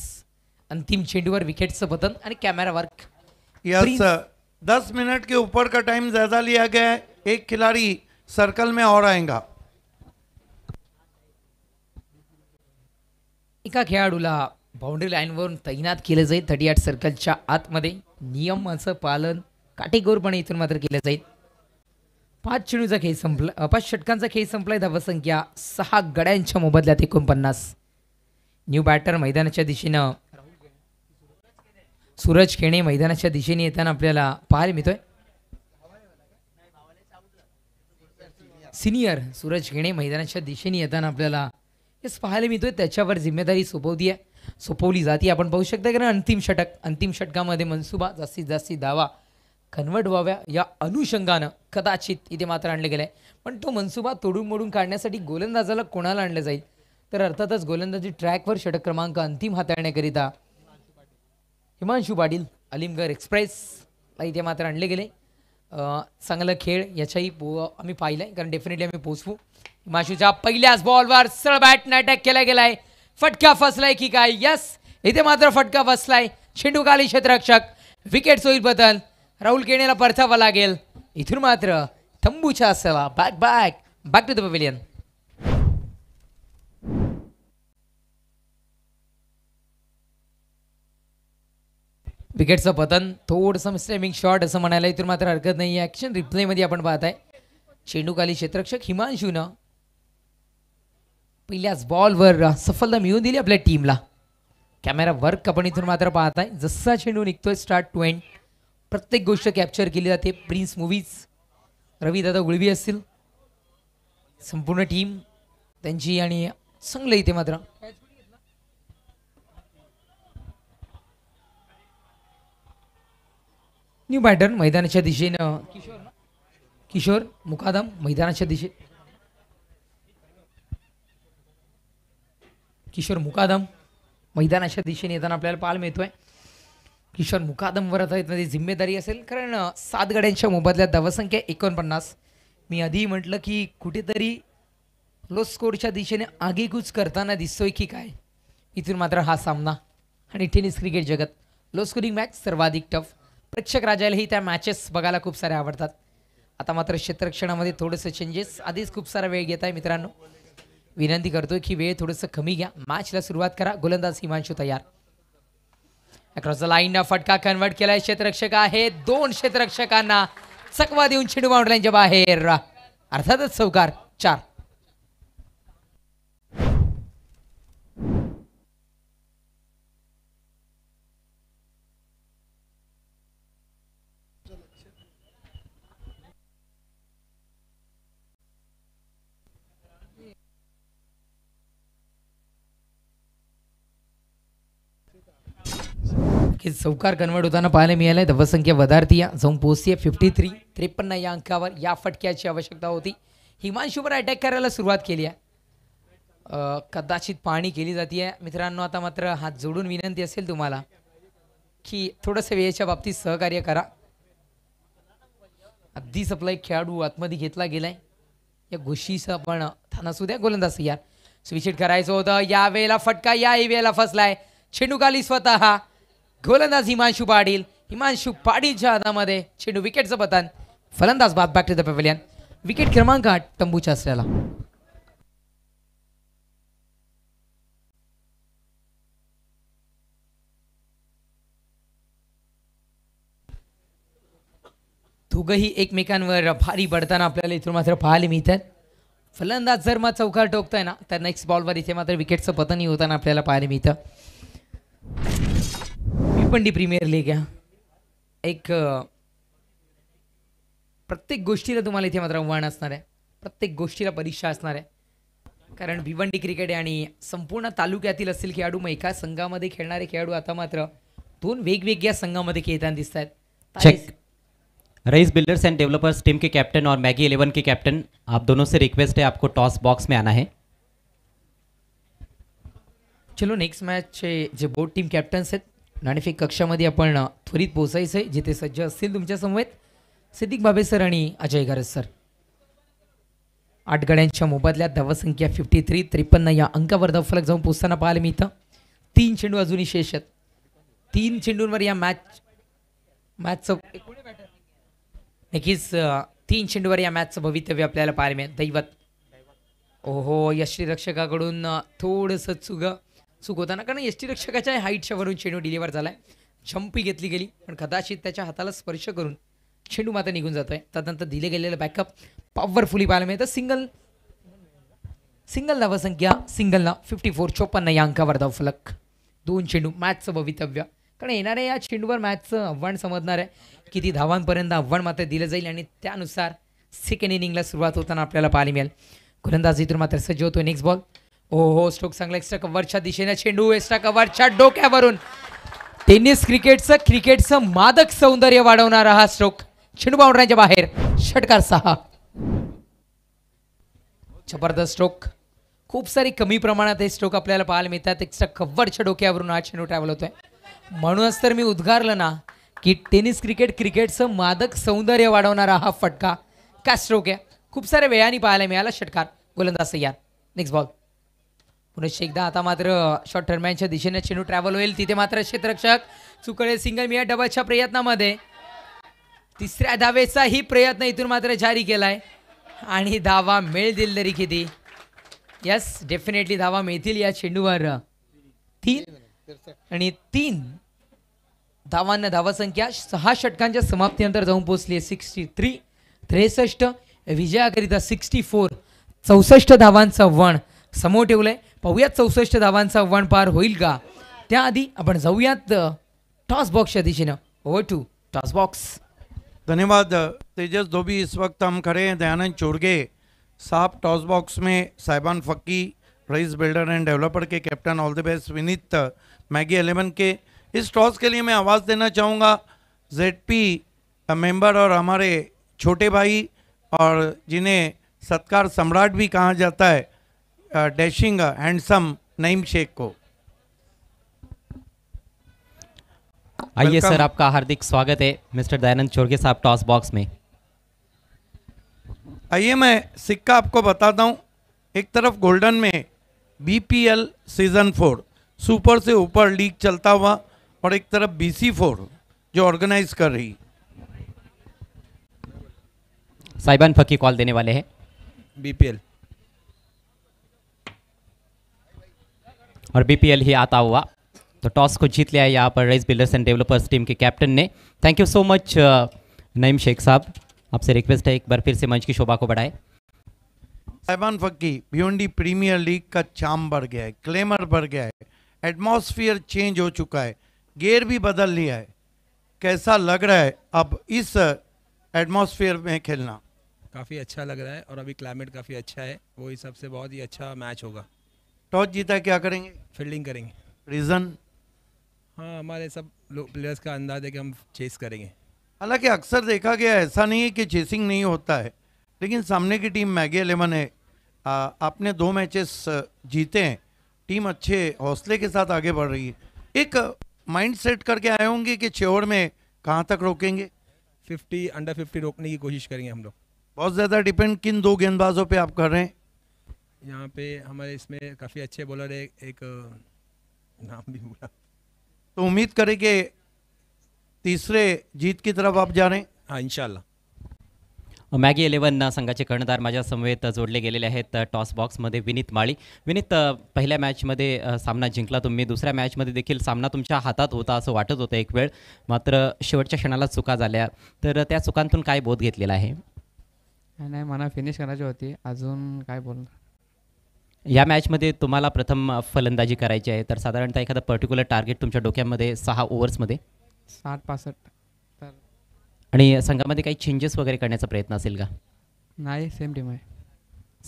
अंतिम चेंडूवर विकेटचं पतन आणि कॅमेरा वर्क
uh, दस मिनट के ऊपर का टाइम ज्यादा लिया गया है एक खिलाड़ी सर्कल में और आएगा
एका खेळाडूला बाउंड्री लाईनवरून तैनात केलं जाईल थर्टी आठ सर्कलच्या आतमध्ये नियमाचं पालन काटेकोरपणे इथून मात्र केलं जाईल पाच चेंडूचा खेळ संपला पाच षटकांचा खेळ संपलाय धावसंख्या सहा गड्यांच्या मोबदल्यात एकोणपन्नास न्यू बॅटर मैदानाच्या दिशेनं सूरज खेणे मैदानाच्या दिशेने येताना आपल्याला पाहायला मिळतोय सिनियर सूरज घेणे मैदानाच्या दिशेने येताना आपल्याला हेच पाहायला मिळतोय त्याच्यावर जिम्मेदारी सोपवली आहे सोपवली जाती आपण पाहू शकता कारण अंतिम षटक अंतिम षटकामध्ये मनसुबा जास्तीत जास्ती धावा कन्वर्ट व्हाव्या या अनुषंगानं कदाचित इथे मात्र आणलं गेलं आहे पण तो मनसुबा तोडून मोडून काढण्यासाठी गोलंदाजाला कोणाला आणलं जाईल तर अर्थातच गोलंदाजी ट्रॅकवर षटक क्रमांक अंतिम हाताळण्याकरिता हिमांशू पाटील अलिमगर एक्सप्रेस इथे मात्र आणले गेले चांगला खेळ याच्याही पो आम्ही पाहिलं कारण डेफिनेटली आम्ही पोचवू हिमांशूच्या पहिल्याच बॉलवर सरळ बॅटनं अटॅक केला गेला आहे फटका फसलाय की काय यस इथे मात्र फटका फसलाय चेंडू काली क्षेत्ररक्षक विकेट सोयी बदल राहुल केणेला परतावा लागेल इथून मात्र थंबूचा असावा back back back to the pavilion विकेटचं पतन थोडंसं स्टेमिंग शॉट असं म्हणायला इथून मात्र हरकत नाही आहे ॲक्शन रिप्लेमध्ये आपण पाहत आहे चेंडूखाली क्षेत्रक्षक हिमांशून पहिल्याच बॉलवर सफलता मिळून दिली आपल्या टीमला कॅमेरा वर्क आपण इथून मात्र पाहताय जसा चेंडू निघतोय स्टार्ट टू एंड प्रत्येक गोष्ट कॅप्चर केली जाते प्रिन्स मूवीज दादा गुळवी असतील संपूर्ण टीम त्यांची आणि चांगलं इथे मात्र न्यू पॅटर्न मैदानाच्या दिशेनं किशोर किशोर मुकादम मैदानाच्या दिशे किशोर मुकादम मैदानाच्या दिशेने येताना आपल्याला पाल मिळतोय किशोर मुकादमवर आहेत माझी जिम्मेदारी असेल कारण सात गाड्यांच्या मोबदल्यात धावसंख्या एकोणपन्नास मी आधी म्हटलं की कुठेतरी लो स्कोरच्या दिशेने आगेकूच करताना दिसतोय की काय इथून मात्र हा सामना आणि टेनिस क्रिकेट जगत लो स्कोरिंग मॅच सर्वाधिक टफ प्रेक्षक राजालाही त्या मॅचेस बघायला खूप सारे आवडतात आता मात्र क्षेत्रक्षणामध्ये थोडंसं चेंजेस आधीच खूप सारा वेळ घेत आहे मित्रांनो विनंती करतो की वेळ थोडंसं कमी घ्या मॅचला सुरुवात करा गोलंदाज हिमांशू तयार अक्रॉस द लाईन फटका कन्वर्ट केलाय क्षेत्ररक्षक आहे दोन क्षेत्ररक्षकांना चकवा देऊन छिडू बाउंड्रीच्या बाहेर अर्थातच चौकार चार नक्कीच चौकार कन्वर्ट होताना पाहायला मिळालं आहे वधारती या जाऊन पोहोचते फिफ्टी थ्री त्रेपन्न या अंकावर या फटक्याची आवश्यकता होती हिमांशूवर अटॅक करायला सुरुवात केली आहे कदाचित पाहणी केली आहे मित्रांनो आता मात्र हात जोडून विनंती असेल तुम्हाला की थोडस वेळेच्या बाबतीत सहकार्य करा अगदी आपला एक खेळाडू आतमध्ये घेतला गेलाय या गोष्टीचं पण थान असू द्या गोलंदाज यार स्विचेट करायचं होतं या वेळेला फटका याही वेळेला फसलाय छेंडू काली स्वतः गोलंदाज हिमांशु पाटील हिमांशु पाटीलच्या हातामध्ये चेंडू विकेटचं पतन फलंदाज बाद बॅक टू द विकेट क्रमांक आठ तंबूच्या असल्याला दोघंही एकमेकांवर भारी पडताना आपल्याला इथून मात्र पाहायला मिळतात फलंदाज जर मग चौकार टोकतोय ना तर नेक्स्ट बॉलवर इथे मात्र विकेटचं पतनही होताना आपल्याला पाहायला मिळतं पंडी प्रीमियर लीग है एक प्रत्येक गोष्टी तुम्हारा इतने मात्र आवान असणार आहे प्रत्येक गोष्टी परीक्षा असणार आहे कारण भिवंटी क्रिकेट है संपूर्ण तालुक्याल खेलाड़ू मैं एक संघा मे खेळणारे खेलाड़ू आता मात्र दोन संघा मे खेलता दिता
है Rais builders and developers team के कैप्टन और मैगी इलेवन के कैप्टन आप दोनों से रिक्वेस्ट है आपको टॉस बॉक्स में आना है
चलो नेक्स्ट मैच जो बोर्ड टीम कैप्टन है नाणेफेक कक्षामध्ये आपण त्वरित पोचायचं आहे जिथे सज्ज असतील तुमच्या समवेत सिद्दिक बाबे सर आणि अजय गरज सर आठ गड्यांच्या मोबदल्यात धावसंख्या फिफ्टी थ्री त्रेपन्न या अंकावर धावफलक जाऊन पोचताना पाहायला मी इथं तीन चेंडू अजूनही शेष आहेत तीन चेंडूंवर या मॅच मॅचचं नक्कीच तीन चेंडूवर या मॅचचं भवितव्य आपल्याला पाहायला मिळेल दैवत ओहो यश्री रक्षकाकडून थोडंसं चुगं चूक होताना कारण एस टी रक्षकाच्या वरून चेंडू डिलिव्हर झालाय आहे झंपी घेतली गेली पण कदाचित त्याच्या हाताला स्पर्श करून चेंडू मात्र निघून जातोय त्यानंतर दिले गेलेलं बॅकअप पॉवरफुली पाहायला मिळतं सिंगल सिंगल धावसंख्या सिंगलला फिफ्टी फोर चोपन्न या अंकावर धाव फलक दोन चेंडू मॅचचं भवितव्य कारण येणाऱ्या या चेंडूवर मॅचचं आव्हान समजणार आहे किती धावांपर्यंत आव्हान मात्र दिलं जाईल आणि त्यानुसार सेकंड इनिंगला सुरुवात होताना आपल्याला पाहायला मिळेल गोलंदाज मात्र सज्ज होतो नेक्स्ट बॉल हो हो स्ट्रोक चांगला एक्स्ट्रा कव्हरच्या दिशेने चेंडू एक्स्ट्रा कव्हरच्या डोक्यावरून टेनिस क्रिकेटचं क्रिकेटचं मादक सौंदर्य वाढवणारा हा स्ट्रोक चेंडू बाउंड्रीच्या बाहेर षटकार सहा जबरदस्त स्ट्रोक खूप सारी कमी प्रमाणात हे स्ट्रोक आपल्याला पाहायला मिळतात एक्स्ट्रा कव्हरच्या डोक्यावरून हा चेंडू ट्रॅव्हल होतोय म्हणूनच तर मी उद्गारलं ना की टेनिस क्रिकेट क्रिकेटचं मादक सौंदर्य वाढवणारा हा फटका काय स्ट्रोक आहे खूप साऱ्या वेळाने पाहायला मिळाला षटकार गोलंदाज यार नेक्स्ट बॉल पुनश्च एकदा आता मात्र शॉर्ट टर्मॅनच्या दिशेने चेंडू ट्रॅव्हल होईल तिथे मात्र क्षेत्ररक्षक चुकळे सिंगल मिया डबलच्या प्रयत्नामध्ये तिसऱ्या धावेचाही प्रयत्न इथून मात्र जारी केलाय आणि धावा मिळतील तरी किती यस डेफिनेटली धावा मिळतील या चेंडूवर तीन आणि तीन धावांना संख्या सहा षटकांच्या समाप्तीनंतर जाऊन पोहोचली आहे सिक्स्टी थ्री त्रेसष्ट विजयाकरिता सिक्स्टी फोर चौसष्ट धावांचं वण समोर ठेवलंय पाहूयात चौसष्ट धावान आव्हान पार हो आधी अपन आपण टॉस बॉक्स
दिशे ओवर टू टॉस बॉक्स धन्यवाद तेजस धोबी इस वक्त हम खड़े हैं दयानंद चोरगे साहब टॉस बॉक्स में साहिबान Fakki Rais builder and developer के captain all the best Vineet Maggi eleven के इस टॉस के लिए मैं आवाज़ देना चाहूँगा जेड पी मेम्बर और हमारे छोटे भाई और जिन्हें सत्कार सम्राट भी कहा जाता है डैशिंग हैंडसम नईम शेख को आइए सर
आपका हार्दिक स्वागत है मिस्टर दयानंद चोरगे साहब टॉस बॉक्स में
आइए मैं सिक्का आपको बताता हूँ एक तरफ गोल्डन में बीपीएल सीजन फोर सुपर से ऊपर लीग चलता हुआ और एक तरफ बीसी फोर जो ऑर्गेनाइज कर रही
साइबान फकी कॉल देने वाले हैं बीपीएल और बीपीएल ही आता हुआ तो टॉस को जीत लिया यहाँ पर Rais builders and developers team के कैप्टन ने thank you so much Naeem Sheikh साहब आपसे रिक्वेस्ट है एक बार फिर से मंच की शोभा
को बढ़ाए साहबान फकी भिवंडी प्रीमियर लीग का चाम बढ़ गया है क्लेमर बढ़ गया है एटमोसफियर चेंज हो चुका है गेयर भी बदल लिया है कैसा लग रहा है अब इस एटमोसफियर uh, में खेलना काफ़ी अच्छा लग रहा है और अभी क्लाइमेट काफ़ी अच्छा है वो हिसाब से बहुत ही अच्छा मैच होगा टॉस जीता क्या करेंगे फील्डिंग करेंगे रीज़न हाँ हमारे सब लोग प्लेयर्स का अंदाज है कि हम चेस करेंगे हालांकि अक्सर देखा गया ऐसा नहीं है कि चेसिंग नहीं होता है लेकिन सामने की टीम मैगी एलेवन है आ, आपने दो मैचेस जीते हैं टीम अच्छे हौसले के साथ आगे बढ़ रही है एक माइंड सेट करके आए होंगे कि ओवर में कहाँ तक रोकेंगे फिफ्टी अंडर फिफ्टी रोकने की कोशिश करेंगे हम लोग बहुत ज़्यादा डिपेंड किन दो गेंदबाजों पे आप कर रहे हैं यहाँ पे हमारे इसमें काफ़ी अच्छे बॉलर है एक नाम भी बोला तो उम्मीद करें कि तीसरे जीत की तरफ आप जा रहे हैं हाँ इनशाला
मॅगी इलेव्हन संघाचे कर्णधार माझ्या समवेत जोडले गेलेले आहेत टॉस बॉक्स मध्ये विनीत माळी विनीत पहिल्या मॅच मध्ये सामना जिंकला तुम्ही दुसऱ्या मध्ये देखील सामना तुमच्या हातात होता असं वाटत होतं एक वेळ मात्र शेवटच्या क्षणाला चुका झाल्या तर त्या चुकांतून काय बोध घेतलेला आहे
नाही मला फिनिश करायची होती अजून काय बोलणार
या मॅचमध्ये तुम्हाला प्रथम फलंदाजी करायची आहे तर साधारणतः एखादा पर्टिक्युलर टार्गेट तुमच्या डोक्यामध्ये सहा ओव्हर्समध्ये
साठ
पासष्ट तर
आणि संघामध्ये काही चेंजेस वगैरे करण्याचा प्रयत्न असेल का
नाही
सेम टीम आहे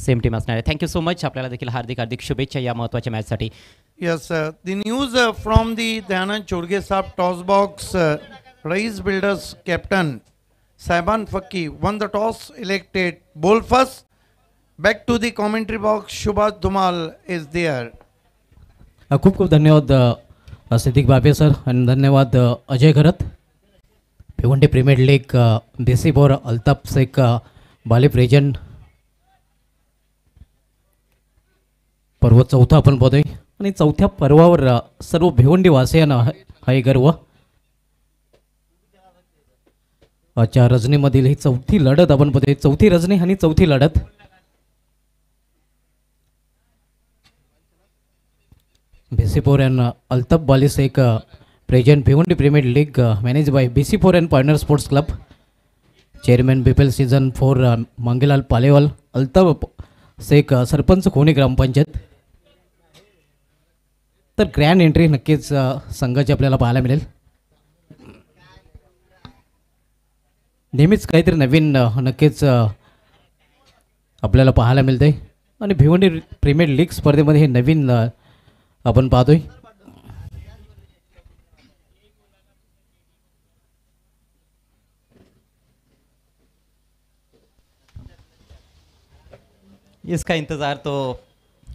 सेम टीम असणार आहे थँक्यू सो मच आपल्याला देखील हार्दिक हार्दिक शुभेच्छा या महत्त्वाच्या मॅचसाठी
yes the news from the Dayanand Chodge साहेब toss box Rais builders captain सायबान Fakki won the toss elected the toss, back to the commentary box Shubha Dhumal is there
खूप खूप धन्यवाद सिद्धिक बाबे सर आणि धन्यवाद uh, Ajay Gharat Bhiwandi premier league uh, देसी बोर अल्ताफ शेख uh, बाली प्रेजन पर्व चौथा आपण बोलतोय आणि चौथ्या पर्वावर सर्व भिवंडी वासियांना हा गर्व अच्छा रजनीमधील ही चौथी लढत आपण बोलतोय चौथी रजनी आणि चौथी लढत बीसीपोर फोर अँड अल्तफ बालीस एक present Bhiwandi premier league manage by B C four and sports club chairman BPL season four Mangilal Paliwal से एक सरपंच कोणी ग्रामपंचायत तर ग्रँड एंट्री नक्कीच uh, संघाची आपल्याला पाहायला मिळेल नेहमीच काहीतरी नवीन uh, नक्कीच uh, आपल्याला पाहायला मिळते आणि भिवंडी प्रीमियर लीग स्पर्धेमध्ये हे नवीन अपन पहतो
इसका इंतज़ार तो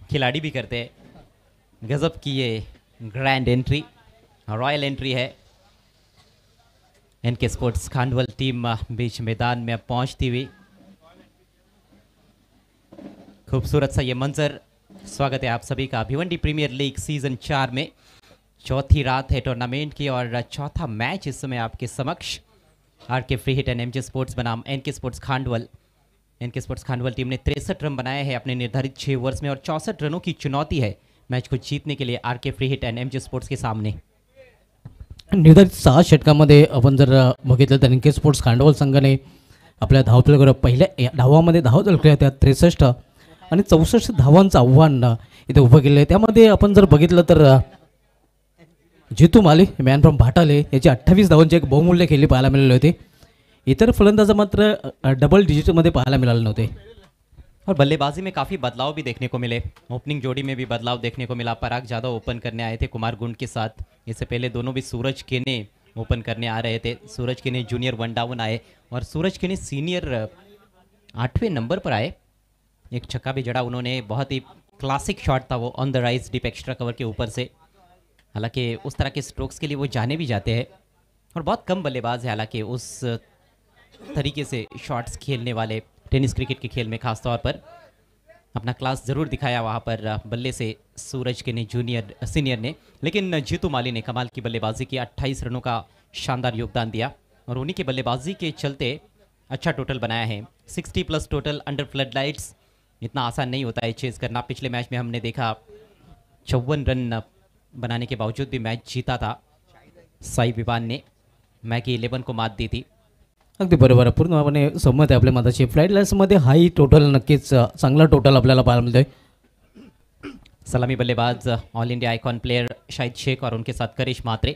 खिलाड़ी भी करते हैं गज़ब की ये ग्रैंड एंट्री रॉयल एंट्री है इनके स्पोर्ट्स खांडवल टीम बीच मैदान में पहुंचती हुई खूबसूरत सा ये मंजर स्वागत है आप सभी का भिवंडी प्रीमियर लीग सीजन चार में चौथी रात है टूर्नामेंट की और चौथा मैच इस समय आपके समक्ष R K free hit and M sports बनाम N K sports Khandwal N K sports Khandwal team ने तिरसठ रन बनाए हैं अपने निर्धारित छः ओवर्स में और चौंसठ रनों की चुनौती है मैच को जीतने के लिए R K free hit and M sports के सामने
निर्धारित सहा षटकामध्ये अपन जर बगित तर एन के स्पोर्ट्स खांडवल संघाने आपल्या धावपल्यावर पहिल्या धावामध्ये धाव झलकल्या त्या त्रेसष्ट आणि चौसष्ट धावांचं आव्हान इथे उभं केलं आहे त्यामध्ये आपण जर बघितलं तर जितू माले मॅन फ्रॉम भाटाले याची अठ्ठावीस धावांची एक बहुमूल्य खेळी पाहायला मिळाली होती इतर फलंदाजा मात्र डबल डिजिटमध्ये पाहायला मिळाले नव्हते
और बल्लेबाजी में काफ़ी बदलाव भी देखने को मिले ओपनिंग जोड़ी में भी बदलाव देखने को मिला पराग ज़्यादा ओपन करने आए थे कुमार गुंड के साथ इससे पहले दोनों भी सूरज केने ओपन करने आ रहे थे सूरज केने जूनियर वन डाउन आए और सूरज केने सीनियर आठवें नंबर पर आए एक छक्का भी जड़ा उन्होंने बहुत ही क्लासिक शॉट था वो on the rise deep extra cover के ऊपर से हालांकि उस तरह के स्ट्रोक्स के लिए वो जाने भी जाते हैं और बहुत कम बल्लेबाज है हालांकि उस तरीके से शॉट्स खेलने वाले टेनिस क्रिकेट के खेल में खास तौर पर अपना क्लास ज़रूर दिखाया वहाँ पर बल्ले से सूरज के ने जूनियर सीनियर ने लेकिन जीतू माली ने कमाल की बल्लेबाजी की अट्ठाईस रनों का शानदार योगदान दिया और उन्हीं के बल्लेबाजी के चलते अच्छा टोटल बनाया है 60 plus total under flood lights इतना आसान नहीं होता है चेज करना पिछले मैच में हमने देखा चौवन रन बनाने के बावजूद भी मैच जीता था साई विवान ने मॅगी इलेवन को मात दी ती
अगदी बरोबर पूर्णपणे सहमत आहे फ्लाइट लेंस मे हाई टोटल नक्की चांगला टोटल अपने पाहायला मिलते
सलामी बल्लेबाज all India icon player Shahid Sheikh और उनके साथ करिश मात्रे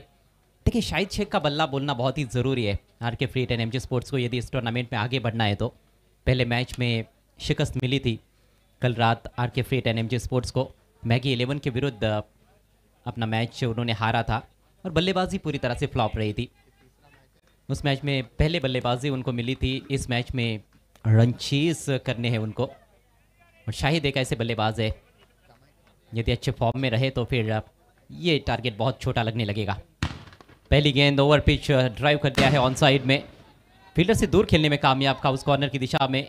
देखिए शाहिद शेख का बल्ला बोलना बहुत ही ज़रूरी है R K free and M sports को यदि इस टूर्नामेंट में आगे बढ़ना है तो पहले मैच में शिकस्त मिली थी कल रात R K free hit N M जी स्पोर्ट्स को मैगी इलेवन के विरुद्ध अपना मैच उन्होंने हारा था और बल्लेबाजी पूरी तरह से फ्लॉप रही थी उस मैच में पहले बल्लेबाजी उनको मिली थी इस मैच में रनचीज करने हैं उनको और शाहिद एक ऐसे बल्लेबाज है यदि अच्छे फॉर्म में रहे तो फिर ये टारगेट बहुत छोटा लगने लगेगा पहली गेंद ओवर पिच ड्राइव कर दिया है ऑन साइड में फील्डर से दूर खेलने में कामयाब का उस कॉर्नर की दिशा में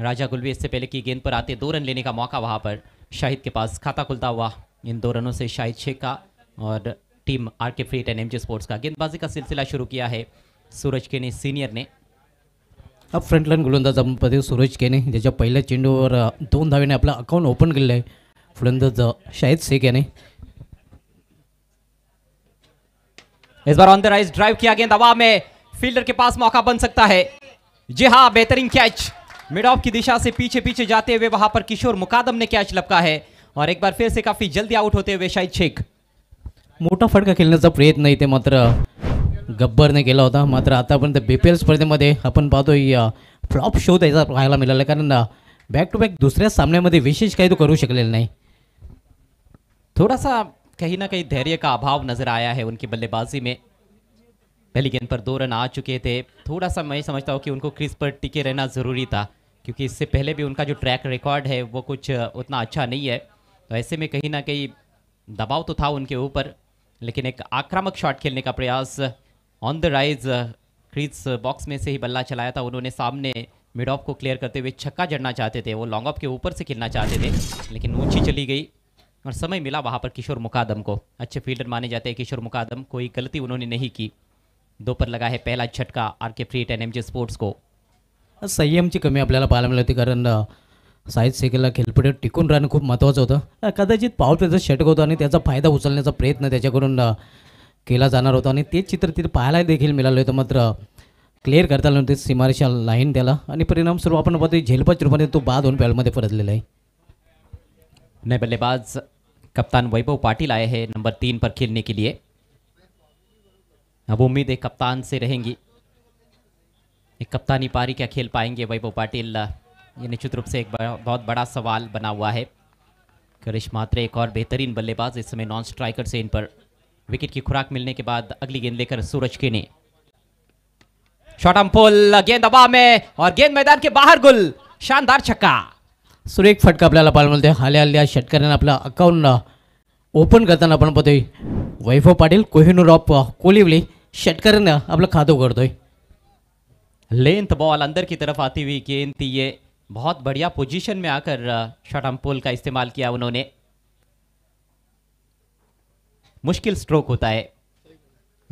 राजा गुलवी इससे पहले की गेंद पर आते दो रन लेने का मौका वहां पर शाहिद के पास खाता खुलता हुआ इन दो रनों से शाहिद शेख का और team are K free hit and M sports का गेंदबाजी का सिलसिला शुरू किया है सूरज के ने सीनियर ने
अब फ्रंटलाईन गोलंदाज अंपदेव सूरज के केने ज्याच्या पहिल्या चेंडूवर दोन धावे ने अपना अकाउंट ओपन केलेलं आहे फलंदाज शाहिद शेख ने इस बार ऑन द राइज ड्राइव किया गेंद हवा में
फील्डर के पास मौका बन सकता है जी हाँ बेहतरीन कैच मिड ऑफ की दिशा से पीछे पीछे जाते हुए वहां पर किशोर मुकादम ने कैच लपका है और एक बार फिर से काफी जल्दी आउट होते हुए
शाहिद शेख मोटा फटका खेलने का प्रयत्न नहीं थे मात्र गब्बर ने केला होता मात्र आतापर्यंत बीपीएल स्पर्धे मे अपन पहतो पाहतोय फ्लॉप शो त्याचा पाहायला कारण बैक टू दुसर सामन सामन्यामध्ये विशेष का तो करू शकलेला नहीं थोड़ा
सा कहीं ना कहीं धैर्य का अभाव नजर आया है उनकी बल्लेबाजी में पहली गेंद पर दो रन आ चुके थे थोड़ा सा मैं समझता हूँ कि उनको क्रिस पर टिके रहना ज़रूरी था क्योंकि इससे पहले भी उनका जो ट्रैक रिकॉर्ड है वो कुछ उतना अच्छा नहीं है तो ऐसे में कहीं ना कहीं दबाव तो था उनके ऊपर लेकिन एक आक्रामक शॉट खेलने का प्रयास on the rise crease box में से ही बल्ला चलाया था उन्होंने सामने मिड ऑफ को क्लियर करते हुए छक्का जड़ना चाहते थे वो लॉन्ग ऑफ के ऊपर से खेलना चाहते थे लेकिन ऊंची चली गई और समय मिला वहाँ पर किशोर मुकादम को अच्छे फील्डर माने जाते हैं किशोर मुकादम कोई गलती उन्होंने नहीं की दो पर लगा है पहला छटका R K free ten M sports को
संयमची कमी आपल्याला पाहायला होती कारण साहित्य सेकेला खेळपडे टिकून राहणं खूप महत्त्वाचं होतं कदाचित पाऊल त्याचं षटक होतं आणि त्याचा फायदा उचलण्याचा प्रयत्न त्याच्याकडून केला जाणार होता आणि तेच चित्र तिथे पाहायला देखील मिळालं होतं मात्र क्लिअर करता आलं नव्हतं सीमारेषा लाईन त्याला आणि परिणामस्वरूप आपण पाहतो झेलपाच रूपाने तो बाद होऊन पॅलमध्ये परतलेला आहे नाही बल्लेबाज कप्तान वैभव
पाटील आहे हे नंबर तीन पर खेलने के लिए अब उम्मीदें कप्तान से रहेंगी एक कप्तानी पारी क्या खेल पाएंगे वैभव पाटिल ये निश्चित रूप से एक बहुत बड़ा सवाल बना हुआ है करिश मात्रे एक और बेहतरीन बल्लेबाज इस समय नॉन स्ट्राइकर से इन पर विकेट की खुराक मिलने के बाद अगली गेंद लेकर सूरज के ने शॉर्ट हम गेंद दबा में और गेंद मैदान के बाहर गुल शानदार
छक्का सुरेख फटका पाल मिलते हैं हाल हल्ल्या षटकऱ्यानं अपना अकाउंट ओपन करता अपन पता वैभव पाटिल कोहिनूर ऑफ कोलिवली अपना आपलं खातं उघडतोय
लेंथ बॉल अंदर की तरफ आती हुई गेंद थी ये बहुत बढ़िया पोजीशन में आकर शॉट पुल का इस्तेमाल किया उन्होंने मुश्किल स्ट्रोक होता है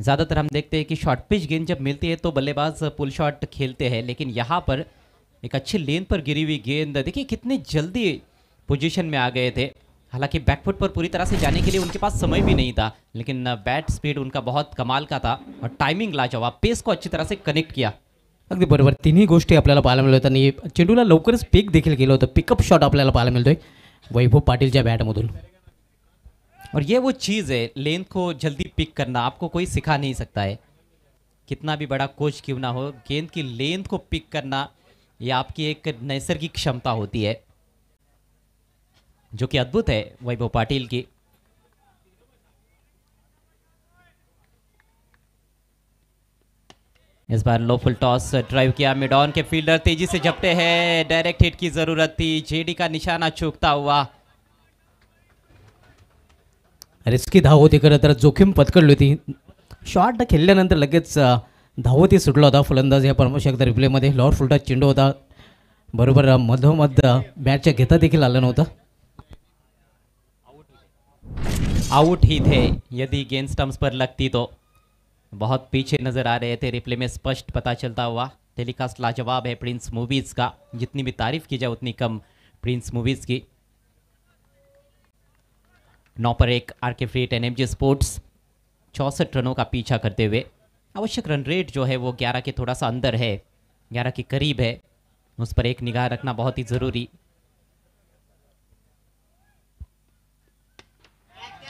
ज़्यादातर हम देखते हैं कि शॉर्ट पिच गेंद जब मिलती है तो बल्लेबाज पुल शॉट खेलते हैं लेकिन यहाँ पर एक अच्छी लेंथ पर गिरी हुई गेंद देखिए कितनी जल्दी पोजीशन में आ गए थे हालांकि बैकफुट पर पूरी तरह से जाने के लिए उनके पास समय भी नहीं था लेकिन बैट स्पीड उनका बहुत कमाल का था और टाइमिंग लाजवाब पेस को अच्छी तरह से कनेक्ट किया
बरबर तीन ही गोषी आपल्याला पाहायला मिळतात नहीं चेडूला लवकर पिक देखे गए होतं पिकअप शॉट अपने पाहायला मिळतोय वैभव पाटिलच्या बैटम और
ये वो चीज़ है लेंथ को जल्दी पिक करना आपको कोई सिखा नहीं सकता है कितना भी बड़ा कोच क्यों ना हो गेंद की लेंथ को पिक करना ये आपकी एक नैसर्गिक क्षमता होती है जो कि अद्भुत है वैभव पाटिल की इस बार लोफुल टॉस ड्राइव किया मिड ऑन के फील्डर तेजी से झपटे हैं डायरेक्ट हिट की जरूरत थी जेडी का निशाना चूकता हुआ
रिस्की धावती खरं जोखिम पत्कड़ पत्करली होती शॉट खेळल्यानंतर लगेच धावती सुटला होता फलंदाज या रिप्ले मे लॉर्ड फुलटा चेंडू होता बरोबर मधोमध मॅचच्या घेता देखी आल न
आउट ही थे यदि गेंद स्टम्प्स पर लगती तो बहुत पीछे नजर आ रहे थे रिप्ले में स्पष्ट पता चलता हुआ टेलीकास्ट लाजवाब है प्रिंस मूवीज़ का जितनी भी तारीफ की जाए उतनी कम प्रिंस मूवीज़ की नौ पर एक are K free hit and M sports चौंसठ रनों का पीछा करते हुए आवश्यक रन रेट जो है वो ग्यारह के थोड़ा सा अंदर है ग्यारह के करीब है उस पर एक निगाह रखना बहुत ही ज़रूरी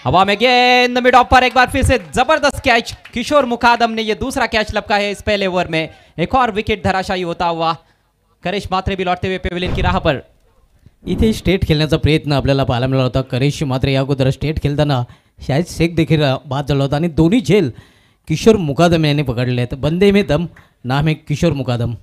हवा में गेंद मिड ऑफ पर एक बार फिर से जबरदस्त कैच किशोर मुखादम ने यह दूसरा कैच लपका है इस पहले ओवर में एक और विकेट धराशायी होता हुआ करेश मात्रे भी लौटते हुए पेविलियन की राह पर
इथे स्टेट खेलने का प्रयत्न अपने पाहायला मिळाला होता करेश मात्र या अगोदर स्टेट खेळताना शायद शेख देखे बाद झाला होता आणि झेल किशोर मुकादम याने पकड़ आहेत बंदे में दम नाम है किशोर मुकादम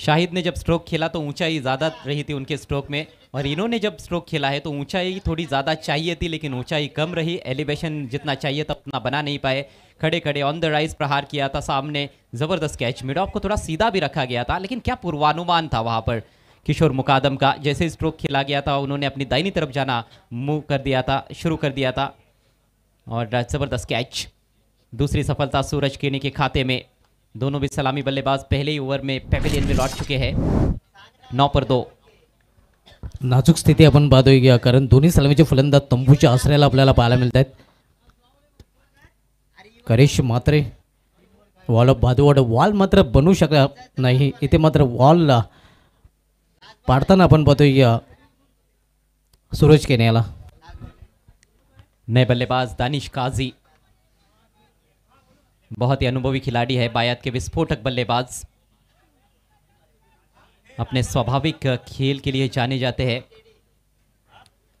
शाहिद ने जब स्ट्रोक खेला तो ऊंचाई ज़्यादा रही थी उनके स्ट्रोक में और इन्होंने जब स्ट्रोक खेला है तो ऊंचाई थोड़ी ज़्यादा चाहिए थी लेकिन ऊंचाई कम रही एलिवेशन जितना चाहिए था उतना बना नहीं पाए खड़े खड़े ऑन द राइज प्रहार किया था सामने ज़बरदस्त कैच मिड ऑफ को थोड़ा सीधा भी रखा गया था लेकिन क्या पूर्वानुमान था वहाँ पर किशोर मुकादम का जैसे स्ट्रोक खेला गया था उन्होंने अपनी दाइनी तरफ जाना मूव कर दिया था शुरू कर दिया था और ज़बरदस्त कैच दूसरी सफलता सूरज केनी के खाते में दोनों भी सलामी बल्लेबाज पहले ही ओवर में पेवेलियन में लौट चुके हैं नौ पर दो
नाजूक स्थिती आपण पाहतोय की कारण दोन्ही सलामीचे फलंदाज के आश्रय अपने पहाय मिलता है करेश Matre wall of Bhadwad wall मात्र बनू शक नहीं इतने मात्र वॉल पड़ता अपन पाहतोय सूरज के याला नए
बल्लेबाज दानिश काजी बहुत ही अनुभवी खिलाड़ी है बायात के विस्फोटक बल्लेबाज अपने स्वाभाविक खेल के लिए जाने जाते हैं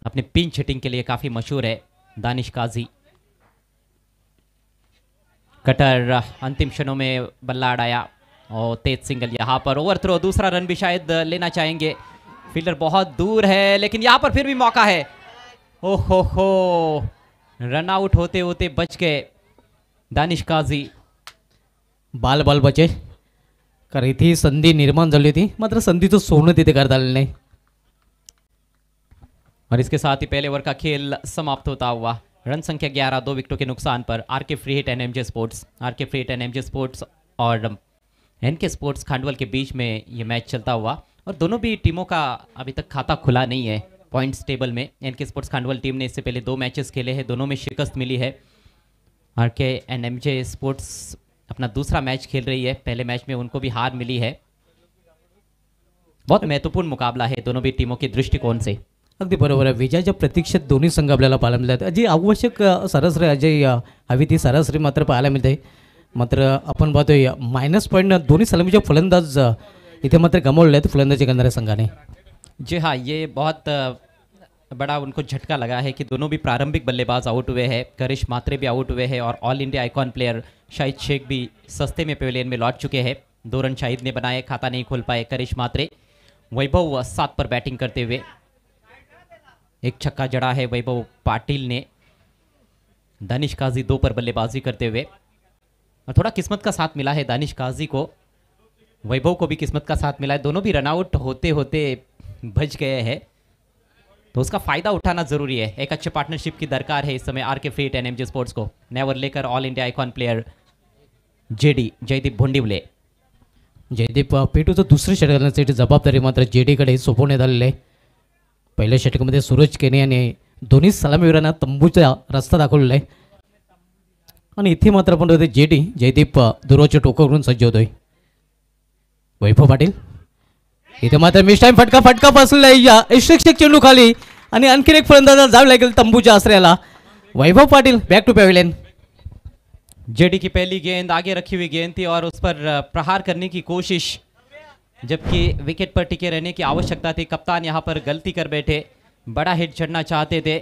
अपने पिंच हिटिंग के लिए काफ़ी मशहूर है दानिश काजी कटर अंतिम क्षणों में बल्ला अड़ाया और तेज सिंगल यहां पर ओवर थ्रो दूसरा रन भी शायद लेना चाहेंगे फील्डर बहुत दूर है लेकिन यहां पर फिर भी मौका है ओहो हो रन आउट होते होते बच गए दानिश काजी
बाल बाल बचे कारण इथे संधि निर्माण झाली होती मात्र तो सोनं तिथे करता नहीं और इसके साथ ही पहले ओवर का खेल समाप्त होता हुआ
रन संख्या ग्यारह दो विकेटों के नुकसान पर R K free hit N M J sports R K free hit N M J sports और एन के स्पोर्ट्स खांडवल के बीच में ये मैच चलता हुआ और दोनों भी टीमों का अभी तक खाता खुला नहीं है पॉइंट्स टेबल में N K sports Khandwal team ने इससे पहले दो मैचेस खेले हैं दोनों में शिकस्त मिली है R K and M J sports अपना दूसरा मैच खेल रही है पहले मैच में उनको भी हार मिली है बहुत महत्वपूर्ण मुकाबला है दोनों
भी टीमों के दृष्टिकोण से बराबर है विजय जब प्रतीक्षित दोनों संघ आपल्याला मिलता है जी आवश्यक सरासरी अजय हवी ती सरासरी मात्र पाहायला मिलते मात्र आपण माइनस पॉइंट दोनों दोन्ही जो फलंदाज इतने मात्र गमावले फलंदाजी करना संघाने
जी हाँ ये बहुत बड़ा उनको झटका लगा है कि दोनों भी प्रारंभिक बल्लेबाज आउट हुए हैं करिश मात्रे भी आउट हुए हैं और all India icon player Shahid Sheikh भी सस्ते में पेवेलियन में लौट चुके हैं दो रन शाहिद ने बनाए खाता नहीं खोल पाए करिश मात्रे वैभव सात पर बैटिंग करते हुए एक छक्का जड़ा है वैभव पाटिल ने दानिश काजी दो पर बल्लेबाजी करते हुए और थोड़ा किस्मत का साथ मिला है दानिश काजी को वैभव को भी किस्मत का साथ मिला है दोनों भी रनआउट होते होते बच गए हैं तो उसका फायदा उठाना जरूरी है एक अच्छे पार्टनरशिप की दरकार है इस समय R K fit M sports को नेवर लेकर all India icon player JD Jaydeep
Bhondivale Jaydeep पेटूचं दुसरं षटक करण्यासाठी जबाबदारी मात्र जेडीकडे सोपवण्यात आलेली आहे पहिल्या षटकामध्ये सूरज केने आणि दोन्ही सलामीवीरांना तंबूचा रस्ता दाखवलेला आहे आणि इथे मात्र आपण जे डी जयदीप दुर्वाचे टोकं करून सज्ज होतोय वैभव पाटील इथे मात्र मिस टाईम फटका फटका फसलेला या यष्टक्षक चेंडू खाली आणि आणखीन एक फलंदाजा जावे लागेल तंबूच्या आश्रयाला Vaibhav Patil back to pavilion
JD की पहली गेंद आगे रखी हुई गेंद थी और उस पर प्रहार करने की कोशिश जबकि विकेट पर टिके रहने की आवश्यकता थी कप्तान यहाँ पर गलती कर बैठे बड़ा हिट चढ़ना चाहते थे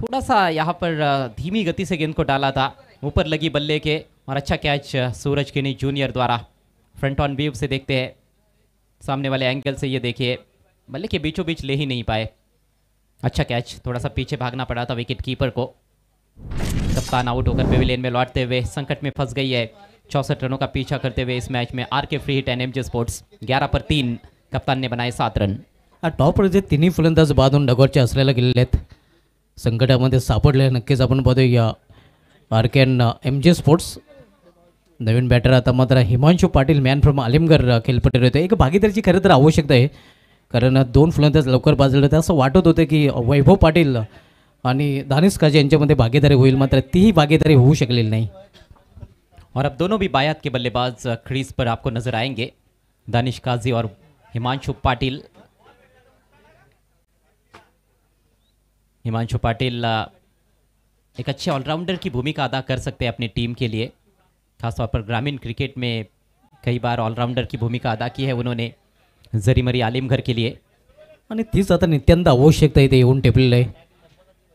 थोड़ा सा यहाँ पर धीमी गति से गेंद को डाला था ऊपर लगी बल्ले के और अच्छा कैच सूरज किनी जूनियर द्वारा फ्रंट ऑन बीव से देखते हैं सामने वाले एंगल से ये देखिए बल्ले के बीचों बीच ले ही नहीं पाए अच्छा कैच थोड़ा सा पीछे भागना पड़ा था विकेट कीपर को कप्तान आउट होकर पेविलियन में लौटते हुए संकट में फंस गई है चौसठ रनों का पीछा करते हुए इस मैच में R K free hit N M J sports ग्यारह पर तीन कप्तान ने बनाए सात रन
टॉप जे ही फलंदाज बाद होऊन डगॉटचे असल्याला संकटा आहेत संकटामध्ये सापडले या R K and M J sports नवीन बॅटर आता मात्र हिमांशू पाटील मॅन फ्रॉम आलिमगर खेळपट्टीवर होते एक भागीदारीची खरं तर आवश्यकता आहे कारण दोन फलंदाज लवकर बाजलं तर असं वाटत होतं की वैभव पाटील आणि दानिश काझी यांच्यामध्ये भागीदारी होईल मात्र तीही भागीदारी होऊ शकलेली नाही
और अब दोनों भी बायात के बल्लेबाज क्रीज पर आपको नजर आएंगे दानिश काजी और हिमांशु पाटील हिमांशु पाटील एक अच्छे ऑलराउंडर की भूमिका अदा कर सकते हैं अपनी टीम के लिए खासतौर पर ग्रामीण क्रिकेट में कई बार ऑलराउंडर की भूमिका अदा की है उन्होंने जरीमरी आलिमघर के लिए
आणि तीच आता नित्यंत आवश्यकता इथे येऊन टेपलेलं आहे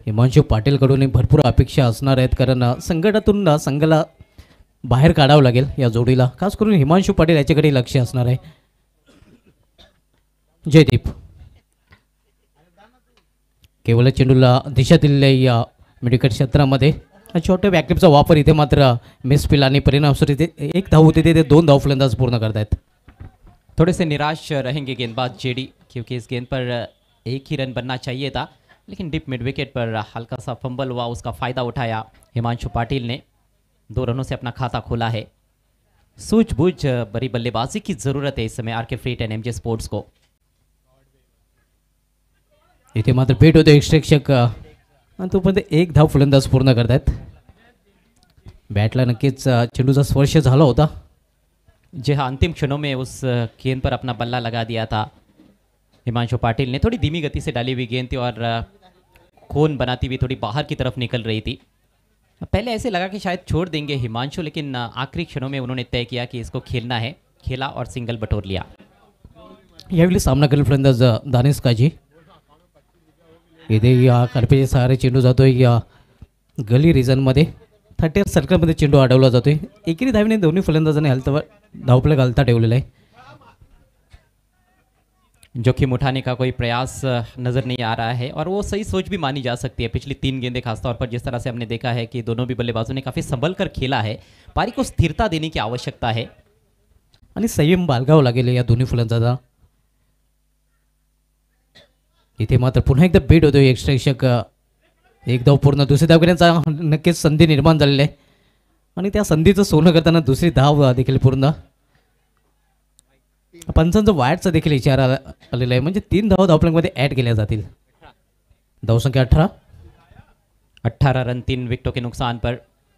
हिमांशू पाटीलकडूनही भरपूर अपेक्षा असणार आहेत कारण संकटातून संघाला बाहेर काढावं लागेल या जोडीला खास करून हिमांशू पाटील याच्याकडे लक्ष असणार आहे जयदीप केवळ चेंडूला दिशा दिलेल्या या मेडिकल क्षेत्रामध्ये छोटे छोट्या का वपर इधे मात्र मिसफिल आणि परिणामस्वरूप इथे एक धाव होते थे दोन धाव फलंदाज पूर्ण करता है
थोड़े से निराश रहेंगे गेंदबाज जेडी क्योंकि इस गेंद पर एक ही रन बनना चाहिए था लेकिन डिप मिड विकेट पर हल्का सा फंबल हुआ उसका फ़ायदा उठाया हिमांशु पाटिल ने दो रनों से अपना खाता खोला है सूझबूझ बड़ी बल्लेबाजी की ज़रूरत है इस समय R K free hit and M sports को
इतने मात्र भेट होते एक शिक्षक तो एक धाव फलंदाज पूर्ण है बैटला नक्कीच का स्पर्श झाला होता
जे हा अंतिम क्षणों में उस गेंद पर अपना बल्ला लगा दिया था हिमांशु पाटिल ने थोड़ी धीमी गति से डाली हुई गेंद थी और खून बनाती हुई थोड़ी बाहर की तरफ निकल रही थी पहले ऐसे लगा कि शायद छोड़ देंगे हिमांशु लेकिन आखिरी क्षणों में उन्होंने तय किया कि इसको खेलना है खेला और सिंगल बटोर लिया
यह सामना कर फलंदाज दानिश का जी इथे या कल्पेचे सहारे चेंडू जातो या गली रिझनमध्ये थर्टी सर्कलमध्ये चेंडू अडवला जातोय आहे एकेरी धावीने दोन्ही फलंदाजाने हलतावर धावपळ घालता ठेवलेला आहे जो कि मुठाने का
कोई प्रयास नज़र नहीं आ रहा है और वो सही सोच भी मानी जा सकती है पिछली तीन गेंदे खासतौर पर जिस तरह से हमने देखा है कि दोनों भी बल्लेबाजों ने काफ़ी संभल कर खेला है पारी को स्थिरता देने की आवश्यकता है
आणि संयम बालगाव लागेल या दोन्ही फलंदाजा इथे मात्र पुन्हा एकदा भेट होतो एक एक धाव पूर्ण दुसरी धाव करण्याचा नक्कीच संधी निर्माण झालेली आहे आणि त्या संधीचं सोनं करताना दुसरी धाव देखील पूर्ण पंचांचा वाटचा देखील विचार आलेला आहे म्हणजे तीन धाव धावपलंगमध्ये ऍड केल्या जातील संख्या अठरा अठारा रन
तीन विकेटो के नुकसान पर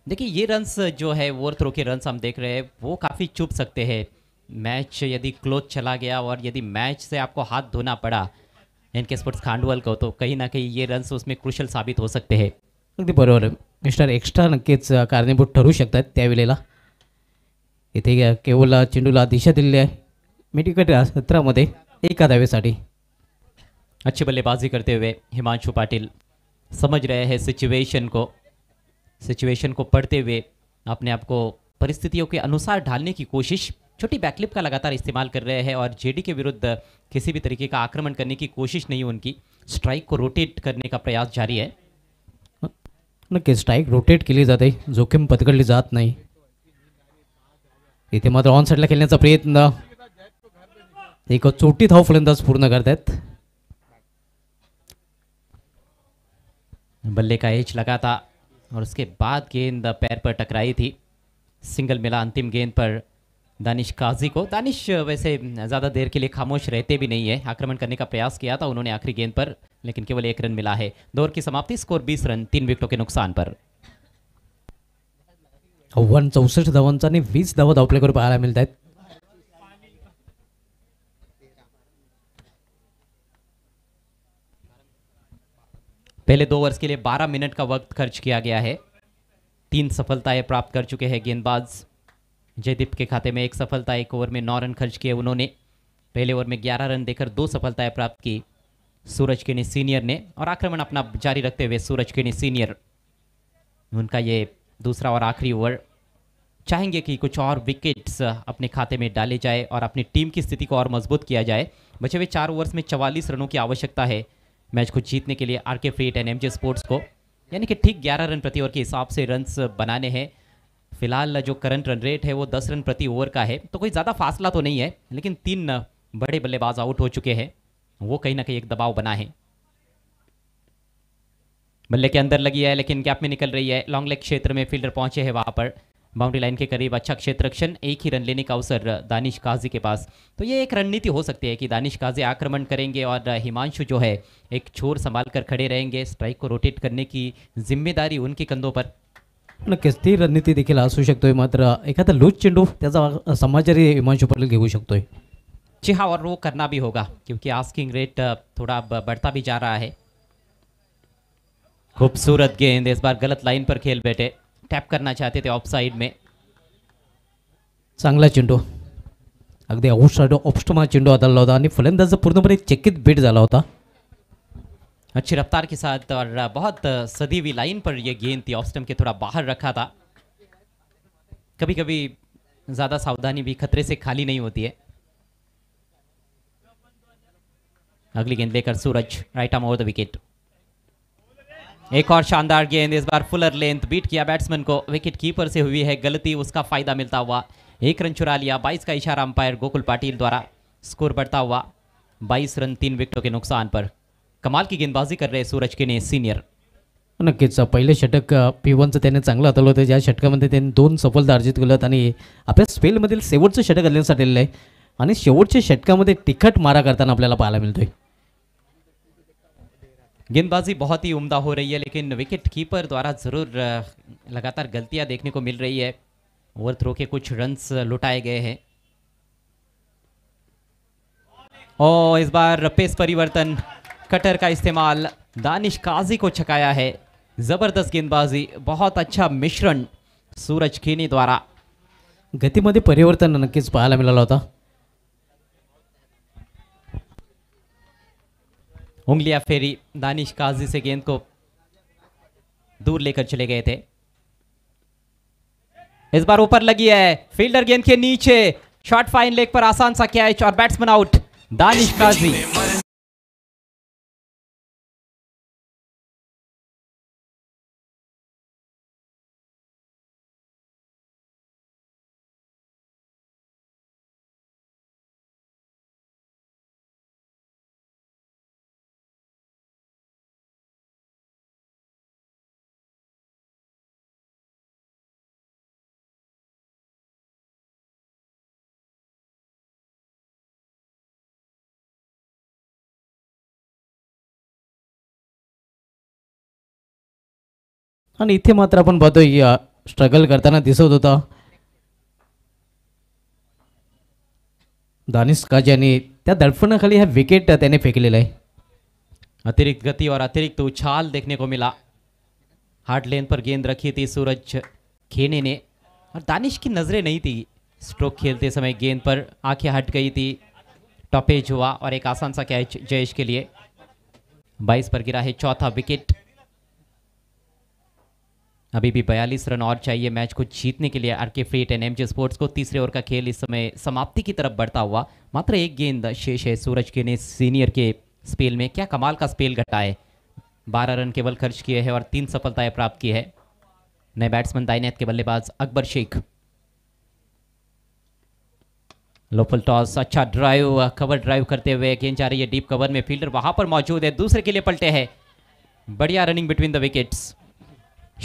देखिए ये रन्स जो है ओवर थ्रो के रन्स हम देख रहे हैं वो काफ़ी चुप सकते हैं मैच यदि क्लोज चला गया और यदि मैच से आपको हाथ धोना पड़ा इनके स्पोर्ट्स खांडवल का तो कहीं ना कहीं ये रन उसमें क्रुशल साबित हो सकते हैं
अगर बरबर मिस्टर एक्स्ट्रा नक्की कारणीभूत ठरू शकतात वेला इथे केवल चेंडूला दिशा दिल्ली है मेडिकल सत्र एक दावे
अच्छी बल्लेबाजी करते हुए हिमांशु पाटिल समझ रहे हैं सिचुएशन को सिचुएशन को पढ़ते हुए अपने आप को परिस्थितियों के अनुसार ढालने की कोशिश छोटी बैकलिप का लगातार इस्तेमाल कर रहे हैं और जेडी के विरुद्ध किसी भी तरीके का आक्रमण करने की कोशिश नहीं उनकी स्ट्राइक को रोटेट करने का प्रयास जारी है
नक्की स्ट्राइक रोटेट के लिए जाते जोखिम पत्करली जात नहीं इथे तो मात्र ऑन साईडला खेळण्याचा प्रयत्न एक चोटी धाव फलंदाज पूर्ण करतायत बल्ले का एच लगा था
और उसके बाद गेंद पैर पर टकराई थी सिंगल मिला अंतिम गेंद पर दानिश काजी को दानिश वैसे ज़्यादा देर के लिए खामोश रहते भी नहीं है आक्रमण करने का प्रयास किया था उन्होंने आखिरी गेंद पर लेकिन केवल एक रन मिला है दौर की समाप्ति स्कोर 20 रन तीन विकेटों के नुकसान
पर आव्हान चौसठ धावांचा चाहिए वीस धावा को पहाय मिलता है पहले
दो वर्ष के लिए 12 मिनट का वक्त खर्च किया गया है तीन सफलताएं प्राप्त कर चुके हैं गेंदबाज जयदीप के खाते में एक सफलता एक ओवर में नौ रन खर्च किए उन्होंने पहले ओवर में ग्यारह रन देकर दो सफलताएं प्राप्त की सूरज किनी सीनियर ने और आक्रमण अपना जारी रखते हुए सूरज किनी सीनियर उनका ये दूसरा और आखिरी ओवर चाहेंगे कि कुछ और विकेट्स अपने खाते में डाले जाए और अपनी टीम की स्थिति को और मजबूत किया जाए बचे हुए चार ओवर्स में चवालीस रनों की आवश्यकता है मैच को जीतने के लिए R K free hit and M sports को यानी कि ठीक ग्यारह रन प्रति ओवर के हिसाब से रन्स बनाने हैं फिलहाल जो करंट रन रेट है वो दस रन प्रति ओवर का है तो कोई ज़्यादा फासला तो नहीं है लेकिन तीन बड़े बल्लेबाज आउट हो चुके हैं वो कहीं ना कहीं एक दबाव बना है बल्ले के अंदर लगी है लेकिन गैप में निकल रही है लॉन्ग लेग क्षेत्र में फील्डर पहुंचे हैं वहाँ पर बाउंड्री लाइन के करीब अच्छा क्षेत्र रक्षण एक ही रन लेने का अवसर दानिश काजी के पास तो ये एक रणनीति हो सकती है कि दानिश काजी आक्रमण करेंगे और हिमांशु जो है एक छोर संभाल कर खड़े रहेंगे स्ट्राइक को रोटेट करने की जिम्मेदारी उनके कंधों पर
नक्कीच ती रणनीती देखील असू शकतोय मात्र एखाद लूज चेंडू त्याचा समाचारी हिमांशू पाटील घेऊ शकतोय
जी हाँ और वो करना भी होगा क्योंकि आस्किंग रेट थोड़ा बढ़ता भी जा रहा है खूबसूरत गेंद इस बार गलत लाइन पर खेल बैठे टैप करना चाहते थे ऑफ साइड में
चांगला चेंडू अगदी औष्ट ऑप्स्टमा चेंडू हाताळला होता आणि फलंदाज पूर्णपणे चकित बीट जाता
अच्छी रफ्तार के साथ और बहुत सदी हुई लाइन पर यह गेंद थी ऑफ के थोड़ा बाहर रखा था कभी कभी ज़्यादा सावधानी भी खतरे से खाली नहीं होती है अगली गेंद लेकर Suraj right arm over the wicket एक और शानदार गेंद इस बार फुलर लेंथ बीट किया बैट्समैन को विकेट कीपर से हुई है गलती उसका फायदा मिलता हुआ एक रन चुरा लिया बाईस का इशारा अंपायर गोकुल पाटिल द्वारा स्कोर बढ़ता हुआ 22 रन तीन विकेटों के नुकसान पर कमाल की गेंदबाजी कर रहे सूरज ने सीनियर
नक्कीच पहिले षटक पी वनचं त्याने चांगलं हाताळलं होतं ज्या षटकामध्ये त्यांनी दोन सफलता अर्जित केलं आणि आपल्या स्पेलमधील शेवटचं षटक अल्ल्यासाठी आणि शेवटच्या षटकामध्ये तिखट मारा करताना आपल्याला पाहायला मिळतोय
गेंदबाजी बहुत ही उम्दा हो रही है लेकिन विकेट कीपर द्वारा ज़रूर लगातार गलतियां देखने को मिल रही है ओवर थ्रो के कुछ रन्स लुटाए गए हैं ओ इस बार पेस परिवर्तन कटर का इस्तेमाल दानिश काजी को छकाया है जबरदस्त गेंदबाजी बहुत अच्छा मिश्रण सूरज खिनी द्वारा
गति मध्य परिवर्तन नक्की पहाय मिला होता
उंगलिया फेरी दानिश काजी से गेंद को दूर लेकर चले गए थे इस बार ऊपर लगी है फील्डर गेंद के नीचे
शॉट फाइन लेग पर आसान सा कैच और बैट्समैन आउट दानिश काजी इतने मात्र अपन पहतो स्ट्रगल करता दिसत होता
दानिश काजी यांनी त्या विकेट त्याने
अतिरिक्त गति और अतिरिक्त उछाल देखने को मिला हार्ड लेन पर गेंद रखी थी सूरज खेने ने और दानिश की नज़रें नहीं थी स्ट्रोक खेलते समय गेंद पर आंखें हट गई थी टॉपेज हुआ और एक आसान सा कैच जयेश के लिए बाईस पर गिरा है चौथा विकेट अभी भी बयालीस रन और चाहिए मैच को जीतने के लिए R K free hit and M J sports को तीसरे ओवर का खेल इस समय समाप्ति की तरफ बढ़ता हुआ मात्र एक गेंद शेष है सूरज के ने सीनियर के स्पेल में क्या कमाल का स्पेल घटाए बारह रन केवल खर्च किए हैं और तीन सफलताएं प्राप्त की है नए बैट्समैन दाइने के बल्लेबाज अकबर शेख लोफल टॉस अच्छा ड्राइव कवर ड्राइव करते हुए गेंद जा रही है डीप कवर में फील्डर वहां पर मौजूद है दूसरे के लिए पलटे हैं बढ़िया रनिंग बिटवीन द विकेट्स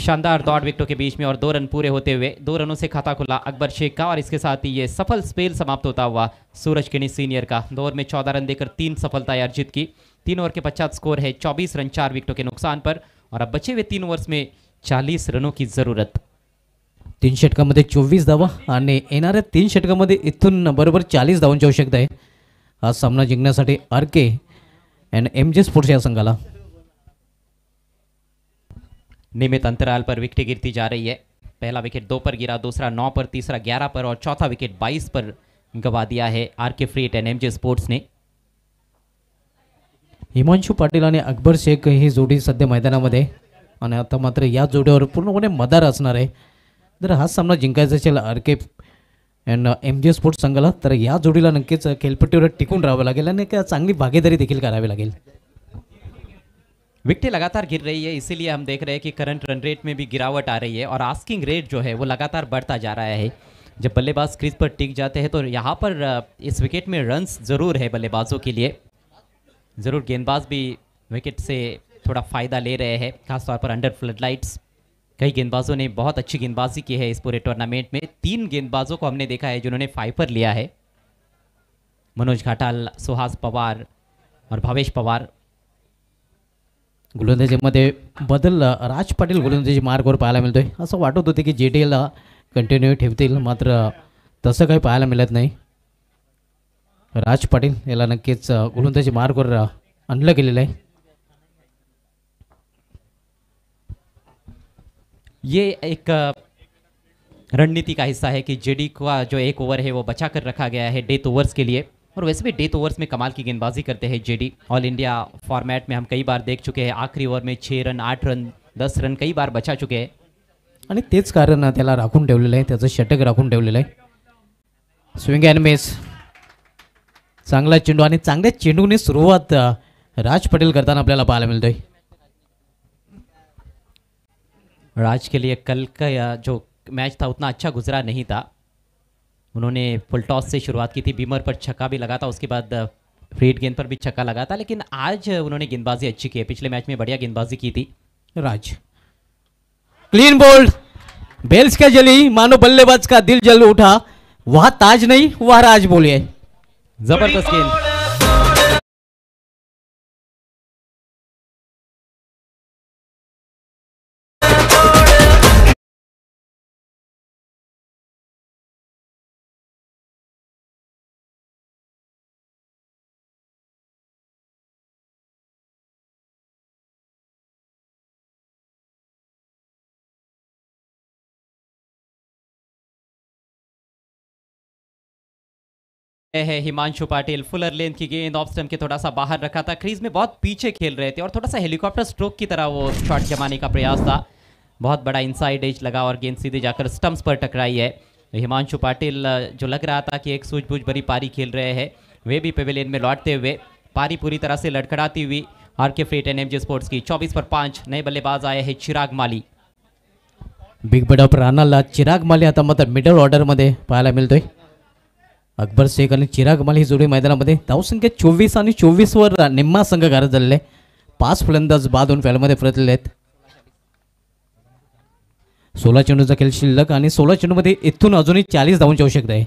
शानदार दौड़ विकेटों के बीच में और दो रन पूरे होते हुए दो रनों से खाता खुला अकबर शेख का और इसके साथ ही ये सफल स्पेल समाप्त होता हुआ सूरज किनी सीनियर का दो में चौदह रन देकर तीन सफलताएं अर्जित की तीन ओवर के पश्चात स्कोर है चौबीस रन चार विकेटों के नुकसान पर और अब बचे हुए तीन ओवर्स में चालीस
रनों की जरूरत तीन षटकामध्ये चोवीस धावा तीन षटका तीन इतना बरबर चालीस धावन की आवश्यकता है आज सामना जिंक R K M J sports संघाला नियमित अंतराल
पर विकेट गिरती जा रही है पहला विकेट दो पर गिरा दूसरा नौ पर तीसरा ग्यारह पर और चौथा विकेट बाईस पर गवा दिया है R K free hit ten M जी स्पोर्ट्स ने
हिमांशू पाटील आणि अकबर शेख ही जोडी सध्या मैदानामध्ये आणि आता मात्र या जोडीवर पूर्णपणे मदार असणार आहे जर हा सामना जिंकायचा असेल आर के अँड एम जी स्पोर्ट्स संघाला तर या जोडीला नक्कीच खेळपट्टीवर टिकून राहावं लागेल आणि चांगली भागीदारी देखील करावी लागेल
विकटें लगातार गिर रही है इसीलिए हम देख रहे हैं कि करंट रन रेट में भी गिरावट आ रही है और आस्किंग रेट जो है वो लगातार बढ़ता जा रहा है जब बल्लेबाज क्रीज पर टिक जाते हैं तो यहाँ पर इस विकेट में रन्स ज़रूर है बल्लेबाजों के लिए ज़रूर गेंदबाज भी विकेट से थोड़ा फ़ायदा ले रहे हैं खासतौर पर अंडर फ्लड लाइट्स कई गेंदबाजों ने बहुत अच्छी गेंदबाजी की है इस पूरे टूर्नामेंट में तीन गेंदबाजों को हमने देखा है जिन्होंने फाइपर लिया है मनोज घाटाल सुहास पवार और भावेश पवार
गोलंदाजीमध्ये बदल राज पाटील गोलंदाजी मार्गवर पाहायला मिळतोय असं वाटत होते की जे डी कंटिन्यू ठेवतील मात्र तसं काही पाहायला मिळत नाही राज पाटील याला नक्कीच गोलंदाजी मार्गवर आणलं गेलेलं आहे
ये एक रणनीति का हिस्सा है कि जेडी का जो एक ओवर है वो बचा कर रखा गया है डेथ ओवर्स के लिए और वैसे भी डेथ ओवर्स में कमाल की गेंदबाजी करते हैं जेडी ऑल इंडिया फॉर्मेट में हम कई बार देख चुके हैं आखिरी ओवर में छः रन आठ रन दस रन कई बार बचा चुके हैं
आणि तेच कारण त्याला राखून ठेवलेलं आहे त्याचं षटक राखून ठेवलेलं आहे स्विंग एंड मेस चांगला चेंडू आ चांगल चेंडू ने सुरुआत राज पटेल करताना आपल्याला पाहायला मिळतोय
राज के लिए कल का जो मैच था उतना अच्छा गुजरा नहीं था उन्होंने फुल टॉस से शुरुआत की थी बीमर पर छक्का भी लगा था उसके बाद फ्रीड uh, गेंद पर भी छक्का लगा था लेकिन आज उन्होंने गेंदबाजी अच्छी की है पिछले मैच में बढ़िया गेंदबाजी की थी राज
क्लीन बोल्ड बेल्स का जली मानो बल्लेबाज का दिल जल उठा वह ताज
नहीं वह राज बोलिए जबरदस्त गेंद है हिमांशु पाटिल फुलर लेंथ की गेंद ऑफ स्टम्प के थोड़ा सा बाहर रखा था क्रीज में
बहुत पीछे खेल रहे थे और थोड़ा सा हेलीकॉप्टर स्ट्रोक की तरह वो शॉट जमाने का प्रयास था बहुत बड़ा इनसाइड एज लगा और गेंद सीधे जाकर स्टम्प्स पर टकराई है हिमांशु पाटिल जो लग रहा था कि एक सूझबूझ भरी पारी खेल रहे हैं वे भी पेवेलियन में लौटते हुए पारी पूरी तरह से लड़खड़ाती हुई are K free hit N sports की चौबीस पर पाँच नए बल्लेबाज आए हैं चिराग माली
बिग बड़ा राणाला चिराग माली आता मतलब मिडल ऑर्डर मे पाया मिलते हैं अकबर शेख आणि चिराग माल ही जोडी मैदानामध्ये धावसंख्या चोवीस आणि चोवीसवर निम्मा संघ घालत झालेले पाच फलंदाज बाद होऊन फॅलमध्ये परतलेले आहेत सोळा चेंडूचा खेळ शिल्लक आणि सोळा चेंडूमध्ये इथून अजूनही चाळीस धावून आवश्यकता आहे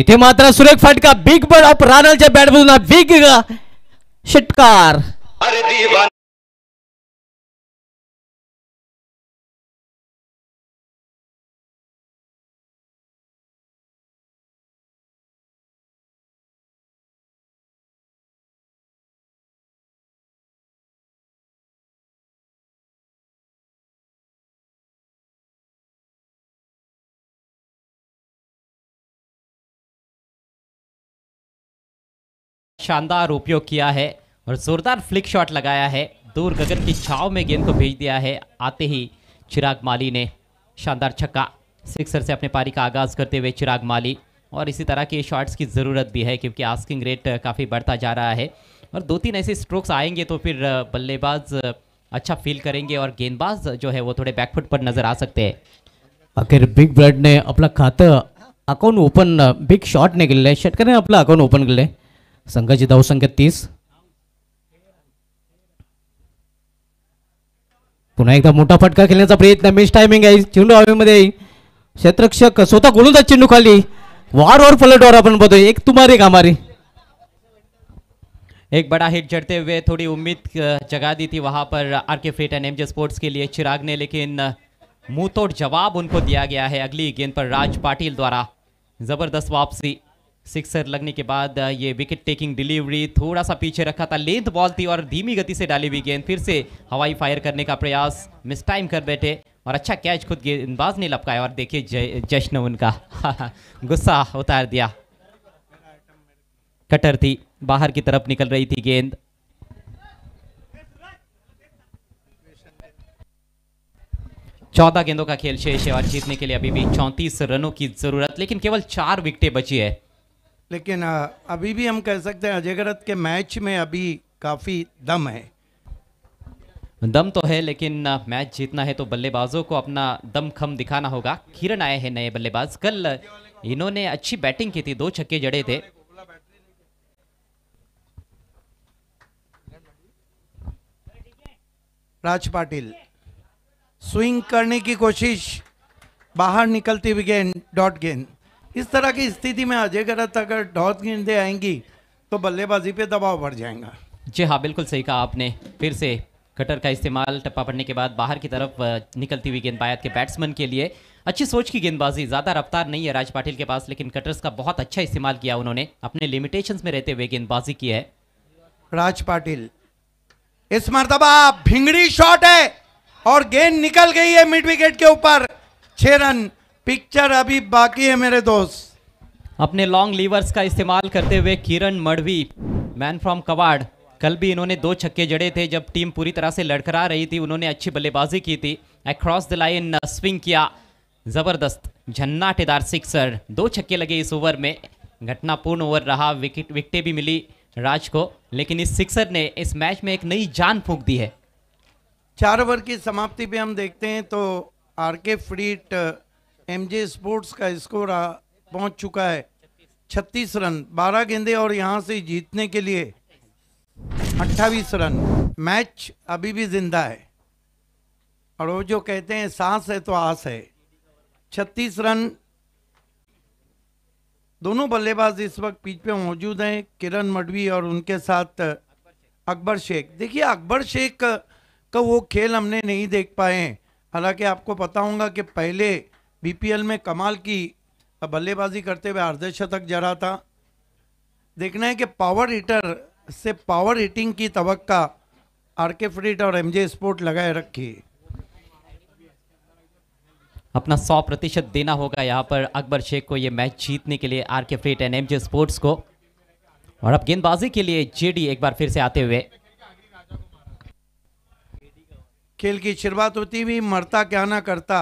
इथे मात्र सुरेख फाटका बिग बर्ड ऑफ रानलच्या
बॅटमधून बिग षटकार शानदार उपयोग किया है और जोरदार फ्लिक शॉट लगाया है दूर गगन की छाव
में गेंद को भेज दिया है आते ही चिराग माली ने शानदार छक्का सिक्सर से अपने पारी का आगाज़ करते हुए चिराग माली और इसी तरह के शॉट्स की ज़रूरत भी है क्योंकि आस्किंग रेट काफ़ी बढ़ता जा रहा है और दो तीन ऐसे स्ट्रोक्स आएंगे तो फिर बल्लेबाज अच्छा फील करेंगे और गेंदबाज जो है वो थोड़े बैकफुट पर नज़र आ सकते हैं
आखिर बिग ब्लड ने अपना खाता अकाउंट ओपन बिग शॉट ने केलेलं आहे षटकाने अपना अकाउंट ओपन केलं संघाची धावसंख्या तीस पुन्हा एकदा मोठा फटका खेळण्याचा प्रयत्न मिस टायमिंग आहे चेंडू हवेमध्ये क्षेत्रक्षक स्वतः गोलंदाज चेंडू खाली वार वार पलटवार आपण बघतोय एक तुम्हारी एक
एक बड़ा हिट जड़ते हुए थोड़ी उम्मीद जगा दी थी वहां पर R K free hit and M J sports के लिए चिराग ने लेकिन मुंह तोड़ जवाब उनको दिया गया है अगली गेंद पर राज पाटील द्वारा जबरदस्त वापसी सिक्सर लगने के बाद ये विकेट टेकिंग डिलीवरी थोड़ा सा पीछे रखा था लेंथ बॉल थी और धीमी गति से डाली हुई गेंद फिर से हवाई फायर करने का प्रयास मिस टाइम कर बैठे और अच्छा कैच खुद गेंदबाज ने लपकाया और देखिए जश्न उनका गुस्सा उतार दिया कटर थी बाहर की तरफ निकल रही थी गेंद चौदह गेंदों का खेल शेष है और जीतने के लिए अभी भी चौंतीस रनों की जरूरत लेकिन केवल चार विकटें बची है
लेकिन अभी भी हम कह सकते हैं अजयगरत के मैच में अभी काफ़ी दम है
दम तो है लेकिन मैच जीतना है तो बल्लेबाजों को अपना दम खम दिखाना होगा किरण आए हैं नए बल्लेबाज कल इन्होंने अच्छी बैटिंग की थी दो छक्के जड़े थे
राज पाटिल स्विंग करने की कोशिश बाहर निकलती हुई गेंद डॉट गेंद इस तरह की स्थिति में अजय गलत अगर डॉट गेंदें आएंगी तो बल्लेबाजी पे दबाव बढ़ जाएगा
जी हाँ बिल्कुल सही कहा आपने फिर से कटर का इस्तेमाल टप्पा पड़ने के बाद बाहर की तरफ निकलती हुई गेंद बायत के बैट्समैन के लिए अच्छी सोच की गेंदबाजी ज़्यादा रफ्तार नहीं है राज पाटिल के पास लेकिन कटर्स का बहुत अच्छा इस्तेमाल किया उन्होंने अपने लिमिटेशंस में रहते हुए गेंदबाजी की है
राज पाटिल इस मरतबा भिंगड़ी शॉट है और गेंद निकल गई है मिड विकेट के ऊपर छह रन पिक्चर अभी बाकी है मेरे दोस्त
अपने लॉन्ग लीवर्स का इस्तेमाल करते हुए किरण मड़वी मैन फ्रॉम कवाड़ कल भी इन्होंने दो छक्के जड़े थे जब टीम पूरी तरह से लड़करा रही थी उन्होंने अच्छी बल्लेबाजी की थी अक्रॉस द लाइन स्विंग किया जबरदस्त झन्नाटेदार सिक्सर दो छक्के लगे इस ओवर में घटनापूर्ण ओवर रहा विकेट विकटें भी मिली राज को लेकिन इस सिक्सर ने इस मैच में एक नई जान फूंक दी है
चार ओवर की समाप्ति भी हम देखते हैं तो R K free hit MJ sports का स्कोर पहुंच चुका है छत्तीस रन बारह गेंदे और यहाँ से जीतने के लिए अट्ठावीस रन मैच अभी भी जिंदा है और वो जो कहते हैं सांस है तो आस है छत्तीस रन दोनों बल्लेबाज इस वक्त पीच पे मौजूद हैं किरण मडवी और उनके साथ अकबर शेख देखिए अकबर शेख का वो खेल हमने नहीं देख पाए हैं हालांकि आपको पता होगा कि पहले बीपीएल में कमाल की बल्लेबाजी करते हुए अर्धशतक जरा था देखना है कि पावर हीटर से पावर हीटिंग की तवक्का आर के और एमजे स्पोर्ट लगाए रखी
अपना 100 प्रतिशत देना होगा यहाँ पर अकबर शेख को ये मैच जीतने के लिए आर के एंड एमजे स्पोर्ट्स को और अब गेंदबाजी के लिए जेडी एक बार फिर से आते हुए
खेल की शुरुआत होती हुई मरता क्या ना करता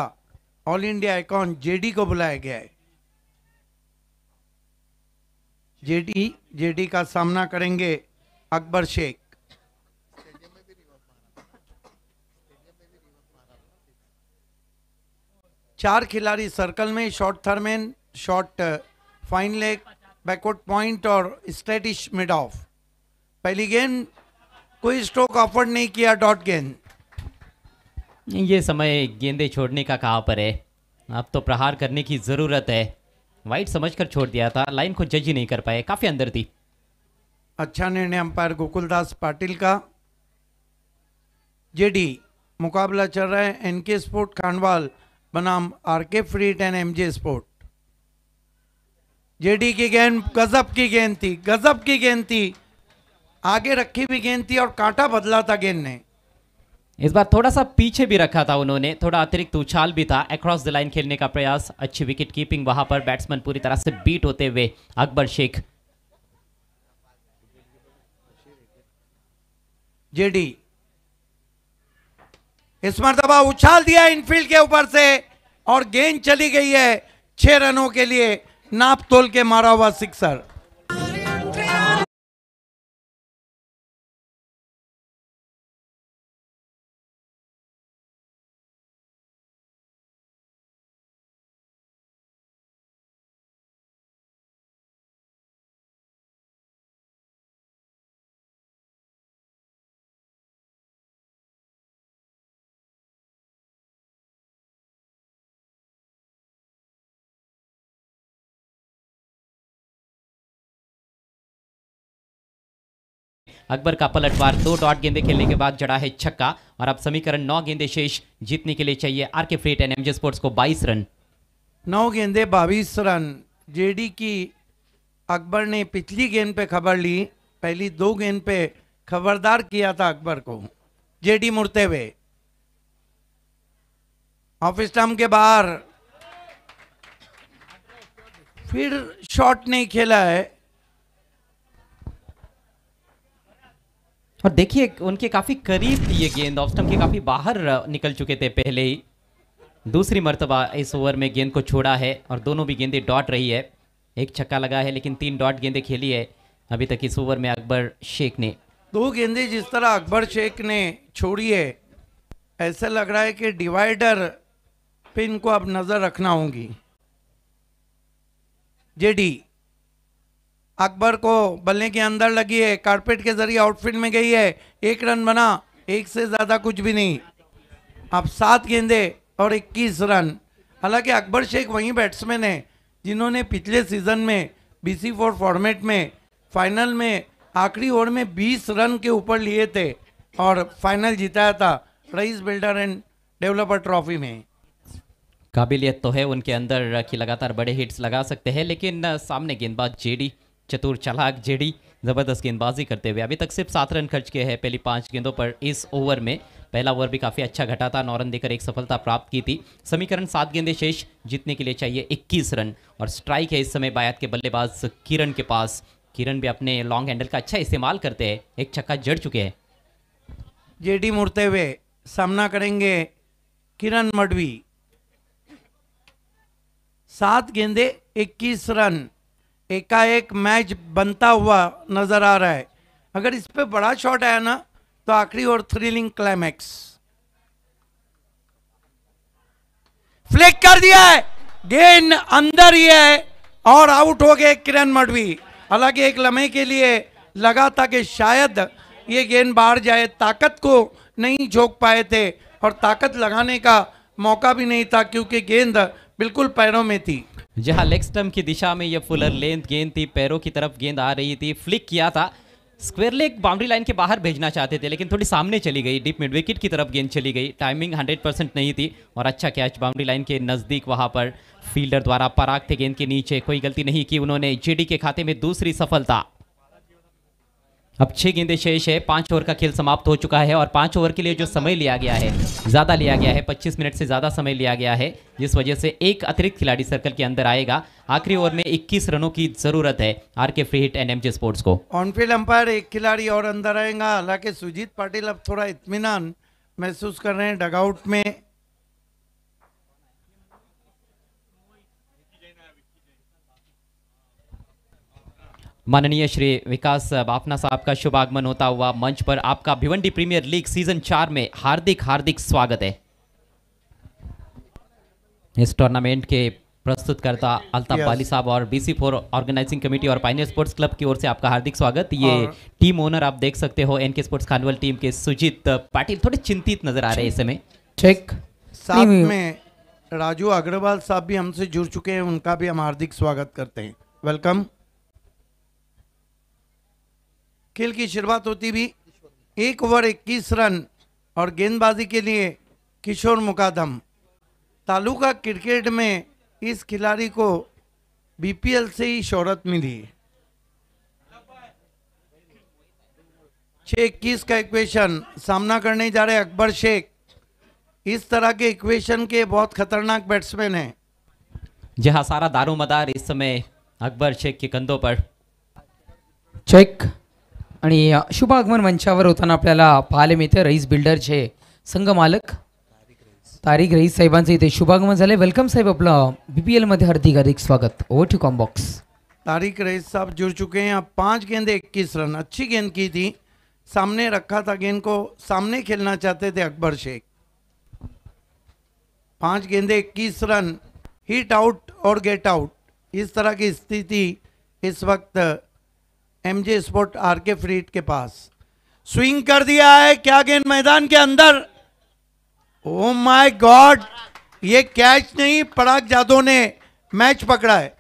ऑल इंडिया आइकॉन जेडी को बुलाया गया है जेडी जेडी का सामना करेंगे अकबर शेख चार खिलाड़ी सर्कल में short third man short fine leg backward point और स्ट्रेटिश मिड ऑफ पहली गेंद कोई स्ट्रोक ऑफर्ड नहीं किया डॉट गेंद
ये समय गेंदे छोड़ने का कहाँ पर है अब तो प्रहार करने की ज़रूरत है वाइट समझकर छोड़ दिया था लाइन को जज ही नहीं कर पाए काफ़ी अंदर थी
अच्छा निर्णय अंपायर गोकुलदास पाटिल का जेडी मुकाबला चल रहा है एनके स्पोर्ट खांडवाल बनाम RK free hit and MJ sport JD की गेंद गजब की गेंद थी गजब की गेंद थी आगे रखी भी गेंद थी और कांटा बदला था गेंद ने इस बार
थोड़ा सा पीछे भी रखा था उन्होंने थोड़ा अतिरिक्त उछाल भी था अक्रॉस द लाइन खेलने का प्रयास अच्छी विकेट कीपिंग वहां पर बैट्समैन पूरी तरह से बीट होते हुए अकबर शेख
जेडी इस मरतबा उछाल दिया इनफील्ड के ऊपर से और गेंद चली गई है
छह रनों के लिए नाप तोल के मारा हुआ सिक्सर अकबर का पलटवार दो डॉट गेंदे खेलने के बाद जड़ा है छक्का और अब समीकरण
नौ गेंदे शेष जीतने के लिए चाहिए are K free hit and MJ sports को बाईस रन
नौ गेंदे बाईस रन जेडी की अकबर ने पिछली गेंद पे खबर ली पहली दो गेंद पे खबरदार किया था अकबर को जेडी मुड़ते हुए ऑफिस स्टम्प के बाहर फिर शॉट नहीं खेला है
और देखिए उनके काफ़ी करीब थी ये गेंद ऑफ स्टम्प के काफ़ी बाहर निकल चुके थे पहले ही दूसरी मरतबा इस ओवर में गेंद को छोड़ा है और दोनों भी गेंदे डॉट रही है एक छक्का लगा है लेकिन तीन डॉट गेंदे खेली है अभी तक इस ओवर में अकबर शेख ने
दो गेंदे जिस तरह अकबर शेख ने छोड़ी है ऐसा लग रहा है कि डिवाइडर पिन को अब नज़र रखना होगी जेडी अकबर को बल्ले के अंदर लगी है कारपेट के जरिए आउटफील्ड में गई है एक रन बना एक से ज़्यादा कुछ भी नहीं अब सात गेंदे और 21 रन हालांकि अकबर शेख वहीं बैट्समैन हैं जिन्होंने पिछले सीजन में बी सी फोर फॉर्मेट में फाइनल में आखिरी ओवर में 20 रन के ऊपर लिए थे और फाइनल जिताया था Rais builder and developer trophy में
काबिलियत तो है उनके अंदर कि लगातार बड़े हिट्स लगा सकते हैं लेकिन सामने गेंदबाज जेडी चतुर चलाक जेडी ज़बरदस्त गेंदबाजी करते हुए अभी तक सिर्फ सात रन खर्च किए हैं पहली पांच गेंदों पर इस ओवर में पहला ओवर भी काफ़ी अच्छा घटा था नौ रन देकर एक सफलता प्राप्त की थी समीकरण सात गेंदे शेष जीतने के लिए चाहिए 21 रन और स्ट्राइक है इस समय बायात के बल्लेबाज किरण के पास किरण भी अपने लॉन्ग हैंडल का अच्छा इस्तेमाल करते हैं एक छक्का जड़ चुके हैं जेडी मुड़ते हुए सामना
करेंगे किरण मडवी सात गेंदे इक्कीस रन एकाएक मैच बनता हुआ नजर आ रहा है अगर इस पे बड़ा शॉट आया ना तो आखिरी और थ्रिलिंग क्लाइमैक्स फ्लिक कर दिया है गेंद अंदर ही है और आउट हो गए किरण मडवी हालांकि एक लम्हे के लिए लगा था कि शायद ये गेंद बाहर जाए ताकत को नहीं झोंक पाए थे और ताकत लगाने का मौका भी नहीं था क्योंकि गेंद बिल्कुल पैरों में थी
जहां लेग स्टम्प की दिशा में यह फुलर लेंथ गेंद थी पैरों की तरफ गेंद आ रही थी फ्लिक किया था स्क्वेयर लेग बाउंड्री लाइन के बाहर भेजना चाहते थे लेकिन थोड़ी सामने चली गई डीप मिड विकेट की तरफ गेंद चली गई टाइमिंग 100 परसेंट नहीं थी और अच्छा कैच बाउंड्री लाइन के नज़दीक वहां पर फील्डर द्वारा पराग थे गेंद के नीचे कोई गलती नहीं की उन्होंने जेडी के खाते में दूसरी सफलता अब छह गेंदे शेष है पाँच ओवर का खेल समाप्त हो चुका है और पांच ओवर के लिए जो समय लिया गया है ज़्यादा लिया गया है 25 मिनट से ज़्यादा समय लिया गया है जिस वजह से एक अतिरिक्त खिलाड़ी सर्कल के अंदर आएगा आखिरी ओवर में 21 रनों की जरूरत है R K free hit and M sports को
ऑनफील्ड अंपायर एक खिलाड़ी और अंदर आएगा हालांकि सुजीत पाटिल अब थोड़ा इतमान महसूस कर रहे हैं डगआउट में
माननीय श्री विकास बापना साहब का शुभ आगमन होता हुआ मंच पर आपका भिवंडी प्रीमियर लीग सीजन चार में हार्दिक हार्दिक स्वागत है इस टूर्नामेंट के प्रस्तुतकर्ता अल्ताफ बाली साहब और बीसी फोर ऑर्गेनाइजिंग कमेटी और पाइनियर स्पोर्ट्स क्लब की ओर से आपका हार्दिक स्वागत ये टीम हाँ। ओनर आप देख सकते हो एनके स्पोर्ट्स खानवल टीम के सुजीत पाटिल थोड़े चिंतित नजर आ रहे हैं इस
समय चेक
साथ में राजू अग्रवाल साहब भी हमसे जुड़ चुके हैं उनका भी हम हार्दिक स्वागत करते हैं वेलकम खेल की शुरुआत होती भी एक ओवर इक्कीस रन और गेंदबाजी के लिए किशोर मुकादम तालुका क्रिकेट में इस खिलाड़ी को बीपीएल से ही शोहरत मिली छः इक्कीस का इक्वेशन सामना करने जा रहे अकबर शेख इस तरह के इक्वेशन के बहुत खतरनाक बैट्समैन हैं
जहां सारा दारू मदार इस समय अकबर शेख के कंधों पर
चेक
आणि शुभ आगमन मंचावर होताना आपल्याला पाहायला मिळते रईस बिल्डरचे मालक तारिक रईस साहेबांचं इथे शुभ आगमन झाले वेलकम साहेब आपलं बी पी एलमध्ये हार्दिक हार्दिक स्वागत over to comm box
Tariq Rais साहेब जुड़ चुके हैं अब पांच गेंदे इक्कीस रन अच्छी गेंद की थी सामने रखा था गेंद को सामने खेलना चाहते थे अकबर शेख पांच गेंदे इक्कीस रन हिट आउट और गेट आउट इस तरह की स्थिति इस वक्त M J sport are K फ्रीट के पास स्विंग कर दिया है क्या गेंद मैदान के अंदर ओ माय गॉड ये कैच नहीं पराग जादव ने मैच
पकड़ा है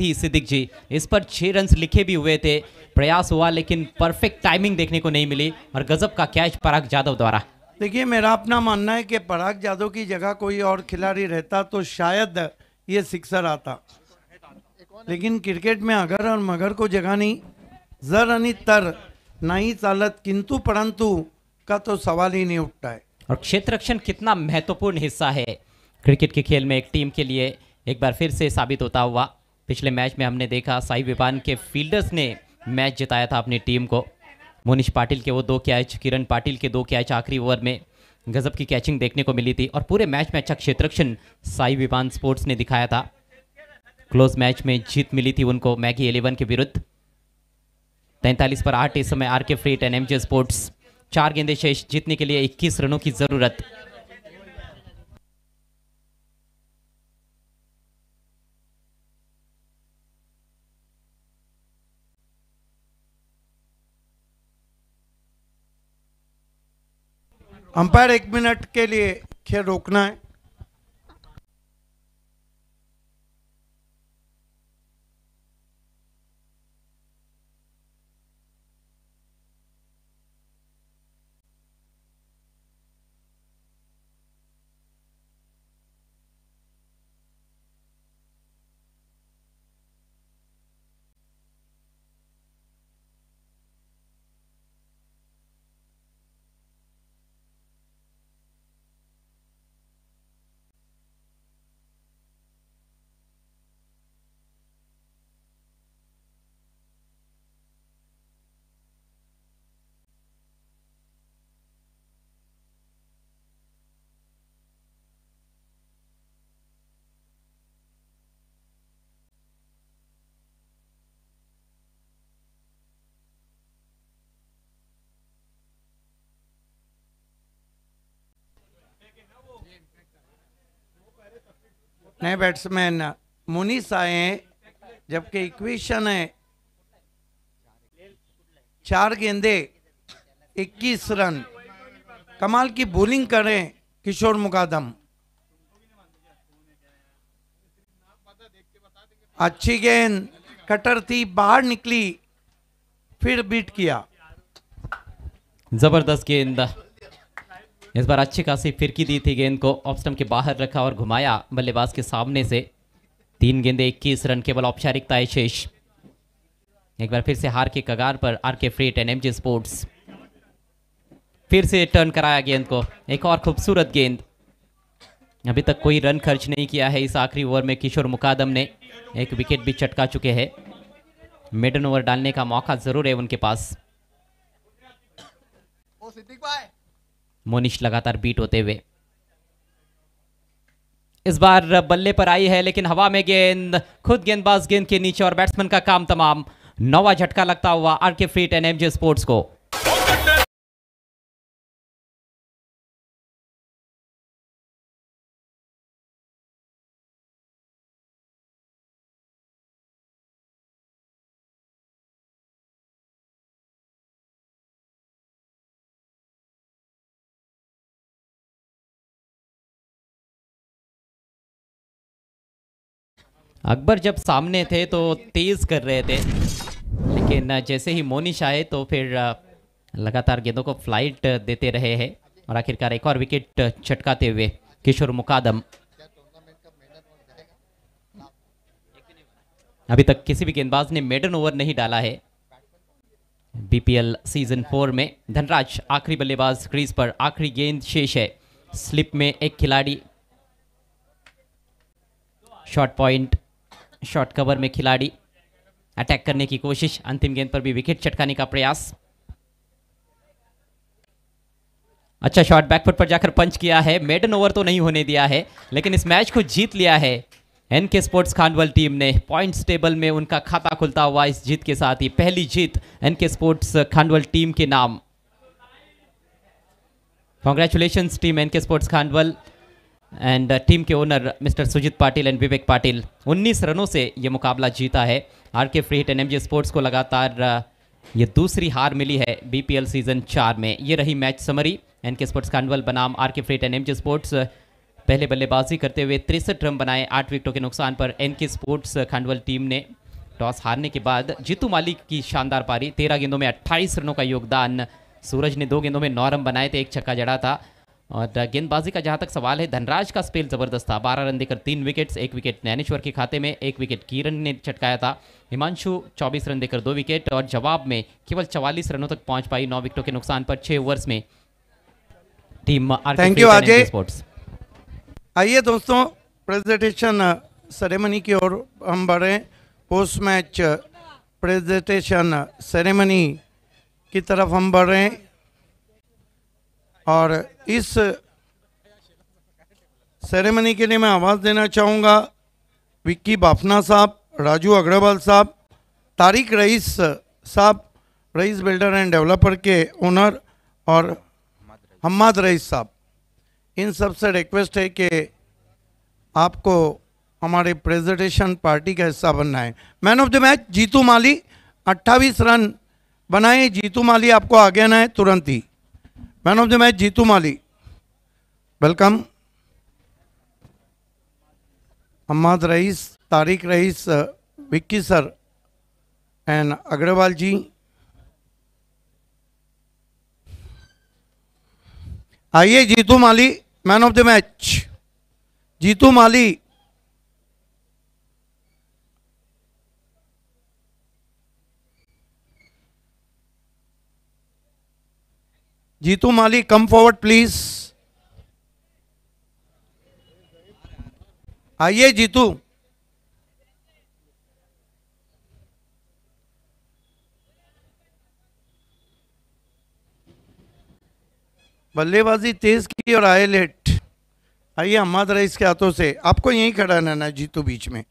थी सिद्दिक जी इस पर छः रन लिखे भी हुए
थे प्रयास हुआ लेकिन परफेक्ट टाइमिंग देखने को नहीं मिली और गजब का कैच पराग यादव द्वारा
देखिए मेरा अपना मानना है कि पराग यादव की जगह कोई और खिलाड़ी रहता तो शायद ये सिक्सर आता लेकिन क्रिकेट में अगर और मगर को जगह नहीं जर अनी तर नहीं चालत किंतु परंतु का तो सवाल ही नहीं उठता है
और क्षेत्र रक्षण कितना महत्वपूर्ण हिस्सा है क्रिकेट के खेल में एक टीम के लिए एक बार फिर से साबित होता हुआ पिछले मैच में हमने देखा साई विपान के फील्डर्स ने मैच जिताया था अपनी टीम को मोनिश पाटिल के वो दो कैच किरण पाटिल के दो कैच आखिरी ओवर में गजब की कैचिंग देखने को मिली थी और पूरे मैच में अच्छा क्षेत्रक्षण साई विपान स्पोर्ट्स ने दिखाया था क्लोज मैच में जीत मिली थी उनको मैगी एलेवन के विरुद्ध तैंतालीस पर आठ इस समय R K free hit and M sports चार गेंदे शेष जीतने के लिए इक्कीस रनों की जरूरत
अंपायर एक मिनट के लिए खेल रोकना है हैं बैट्समैन मुनीस आए जबकि इक्वेशन है चार गेंदे 21 रन कमाल की बॉलिंग करें किशोर मुकादम अच्छी गेंद कटर थी बाहर निकली फिर बीट किया
जबरदस्त गेंद इस बार अच्छी खासी फिरकी दी थी गेंद को ऑफ के बाहर रखा और घुमाया बल्लेबाज के सामने से तीन गेंदे इक्कीस रन केवल औपचारिकता है शेष एक बार फिर से हार के कगार पर R K free hit and M ji sports फिर से टर्न कराया गेंद को एक और खूबसूरत गेंद अभी तक कोई रन खर्च नहीं किया है इस आखिरी ओवर में किशोर मुकादम ने एक विकेट भी चटका चुके हैं मिडन ओवर डालने का मौका जरूर है उनके पास
ओ सिद्दीक भाई
मोनिश लगातार बीट होते हुए इस बार बल्ले पर आई है लेकिन हवा में गेंद खुद गेंदबाज गेंद के नीचे और बैट्समैन का काम तमाम नवा झटका
लगता हुआ are K free hit and MJ sports को अकबर जब सामने थे तो तेज़ कर रहे थे लेकिन
जैसे ही मोनिश आए तो फिर लगातार गेंदों को फ्लाइट देते रहे हैं और आखिरकार एक और विकेट छटकाते हुए किशोर मुकादम अभी तक किसी भी गेंदबाज ने मेडन ओवर नहीं डाला है बीपीएल सीजन फोर में धनराज आखिरी बल्लेबाज क्रीज पर आखिरी गेंद शेष है स्लिप में एक खिलाड़ी शॉट पॉइंट शॉर्ट कवर में खिलाड़ी अटैक करने की कोशिश अंतिम गेंद पर भी विकेट चटकाने का प्रयास अच्छा शॉट बैकफुट पर जाकर पंच किया है मेडन ओवर तो नहीं होने दिया है लेकिन इस मैच को जीत लिया है एनके स्पोर्ट्स खानवल टीम ने पॉइंट्स टेबल में उनका खाता खुलता हुआ इस जीत के साथ ही पहली जीत एनके स्पोर्ट्स खानवल टीम के नाम congratulation team NK sports Khanwal and team uh, के owner mister Sujit Patil and Vivek Patil 19 रनों से ये मुकाबला जीता है R K free hit and M sports को लगातार uh, ये दूसरी हार मिली है बीपीएल सीजन चार में ये रही match summary N K sports Khandwal बनाम R K free hit and M sports पहले बल्लेबाजी करते हुए तिरसठ रन बनाए आठ विकेटों के नुकसान पर N K sports Khandwal team ने टॉस हारने के बाद जीतू मालिक की शानदार पारी तेरह गेंदों में अट्ठाईस रनों का योगदान सूरज ने दो गेंदों में नौ रन बनाए थे एक छक्का जड़ा था और गेंदबाजी का जहां तक सवाल है धनराज का स्पेल जबरदस्त था बारह रन देकर तीन विकेट्स एक विकेट ज्ञानेश्वर के खाते में एक विकेट किरण ने चटकाया था हिमांशु 24 रन देकर दो विकेट और जवाब में केवल 44 रनों तक पहुंच पाई नौ विकेटों के नुकसान पर छह ओवर्स में टीम थैंक यू स्पोर्ट्स
आइए दोस्तों प्रेजेंटेशन सेरेमनी uh, की ओर हम बढ़े पोस्ट मैच प्रेजेंटेशन सेरेमनी की तरफ हम बढ़ रहे हैं और इस सेरेमनी के लिए मैं आवाज़ देना चाहूँगा विक्की बाफना साहब राजू अग्रवाल साहब तारिक रईस साहब रईस बिल्डर एंड डेवलपर के ओनर और हम्माद रईस साहब इन सब से रिक्वेस्ट है कि आपको हमारे प्रेजेंटेशन पार्टी का हिस्सा बनना है man of the match Jitu Mali 28 रन बनाए जीतू माली आपको आगे आना है तुरंत ही man of the match Jitu Mali welcome Ammad Rais Tariq Rais Vicky sir and Agarwal ji आइए Jitu Mali man of the match Jitu Mali Jitu Mali come forward please आइए जीतू बल्लेबाजी तेज की और आए लेट आइए अहमद रईस के हाथों से आपको यहीं खड़ा रहना है जीतू बीच में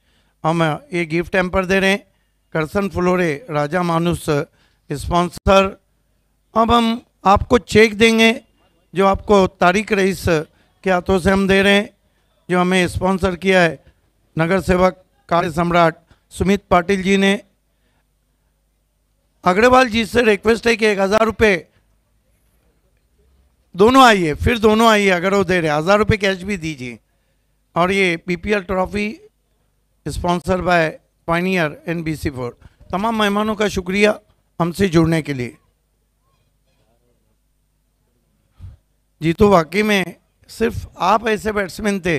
हम ये गिफ्ट टेम्पर दे रहे हैं करसन फ्लोरे राजा मानुस स्पॉन्सर अब हम आपको चेक देंगे जो आपको तारिक रईस के हाथों तो से हम दे रहे हैं जो हमें स्पॉन्सर किया है नगर सेवक कार्य सम्राट सुमित पाटिल जी ने अग्रवाल जी से रिक्वेस्ट है कि एक हज़ार रुपये दोनों आइए फिर दोनों आइए अगर वो दे रहे हज़ार रुपये कैश भी दीजिए और ये PPL trophy sponsor by pioneer N B C four तमाम मेहमानों का शुक्रिया हमसे जुड़ने के लिए जी तो वाकई में सिर्फ आप ऐसे बैट्समैन थे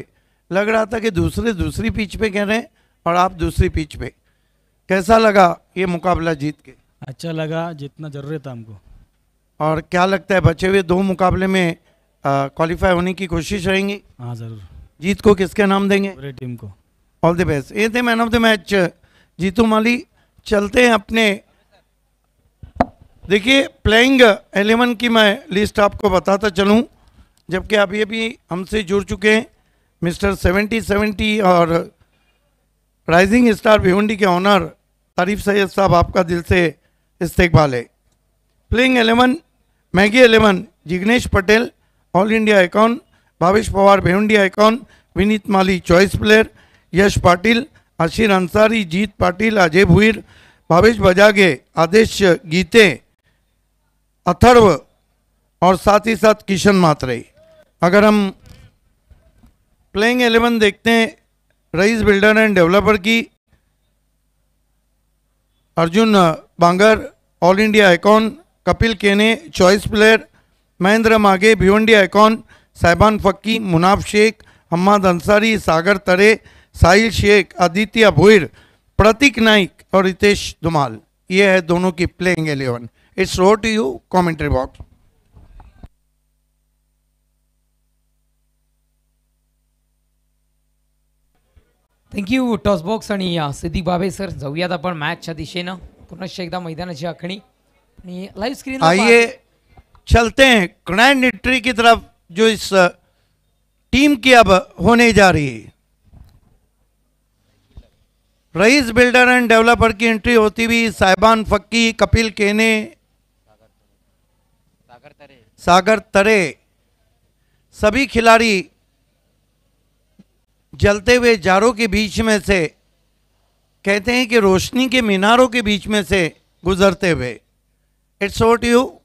लग रहा था कि दूसरे दूसरी पिच पे कह रहे हैं और आप दूसरी पिच पे कैसा लगा ये मुकाबला जीत के अच्छा लगा जितना जरूरत था हमको और क्या लगता है बचे हुए दो मुकाबले में क्वालिफाई होने की कोशिश रहेंगी हाँ जरूर जीत को किसके नाम देंगे पूरी टीम को ऑल द बेस्ट ये थे man of the match Jitu Mali चलते हैं अपने देखिए प्लेइंग एलेवन की मैं लिस्ट आपको बताता चलूं जबकि अभी अभी हमसे जुड़ चुके हैं मिस्टर सेवेंटी सेवेंटी और राइजिंग स्टार भिवंडी के ऑनर तारीफ सैयद साहब आपका दिल से इस्तेकबाल है playing eleven Maggi eleven Jignesh Patel all India icon Bhavesh Pawar Bhiwandi icon Vineet Mali choice player Yash Patil Ashir Ansari Jeet Patil Ajay Bhuir Bhavesh Bajage Adesh Gite Atharva और साथ ही साथ किशन मात्रे अगर हम प्लेइंग एलेवन देखते हैं रईस बिल्डर एंड डेवलपर की Arjun Bangar all India icon Kapil Kene choice player Mahendra मागे भिवंडी आइकॉन साहिबान फक्की मुनाफ शेख हम्माद अंसारी सागर तरे साहिल शेख आदित्य भोईर प्रतीक नाइक और रितेश धुमाल ये है दोनों की playing eleven it's It's to you you, box
thank you toss box Siddiq Bhave sir जाऊयात मैच मॅचच्या दिशेनं पुनश्च एकदा मैदान की आखनी
लाइव स्क्रीन आइए चलते हैं क्रैंड निट्री की तरफ जो इस टीम की अब होने जा रही है रईस बिल्डर एंड डेवलपर की एंट्री होती हुई साहिबान फक्की कपिल केने सागर तरे सभी खिलाड़ी जलते हुए जारों के बीच में से कहते हैं कि रोशनी के मीनारों के बीच में से गुजरते हुए
इट्स वॉट यू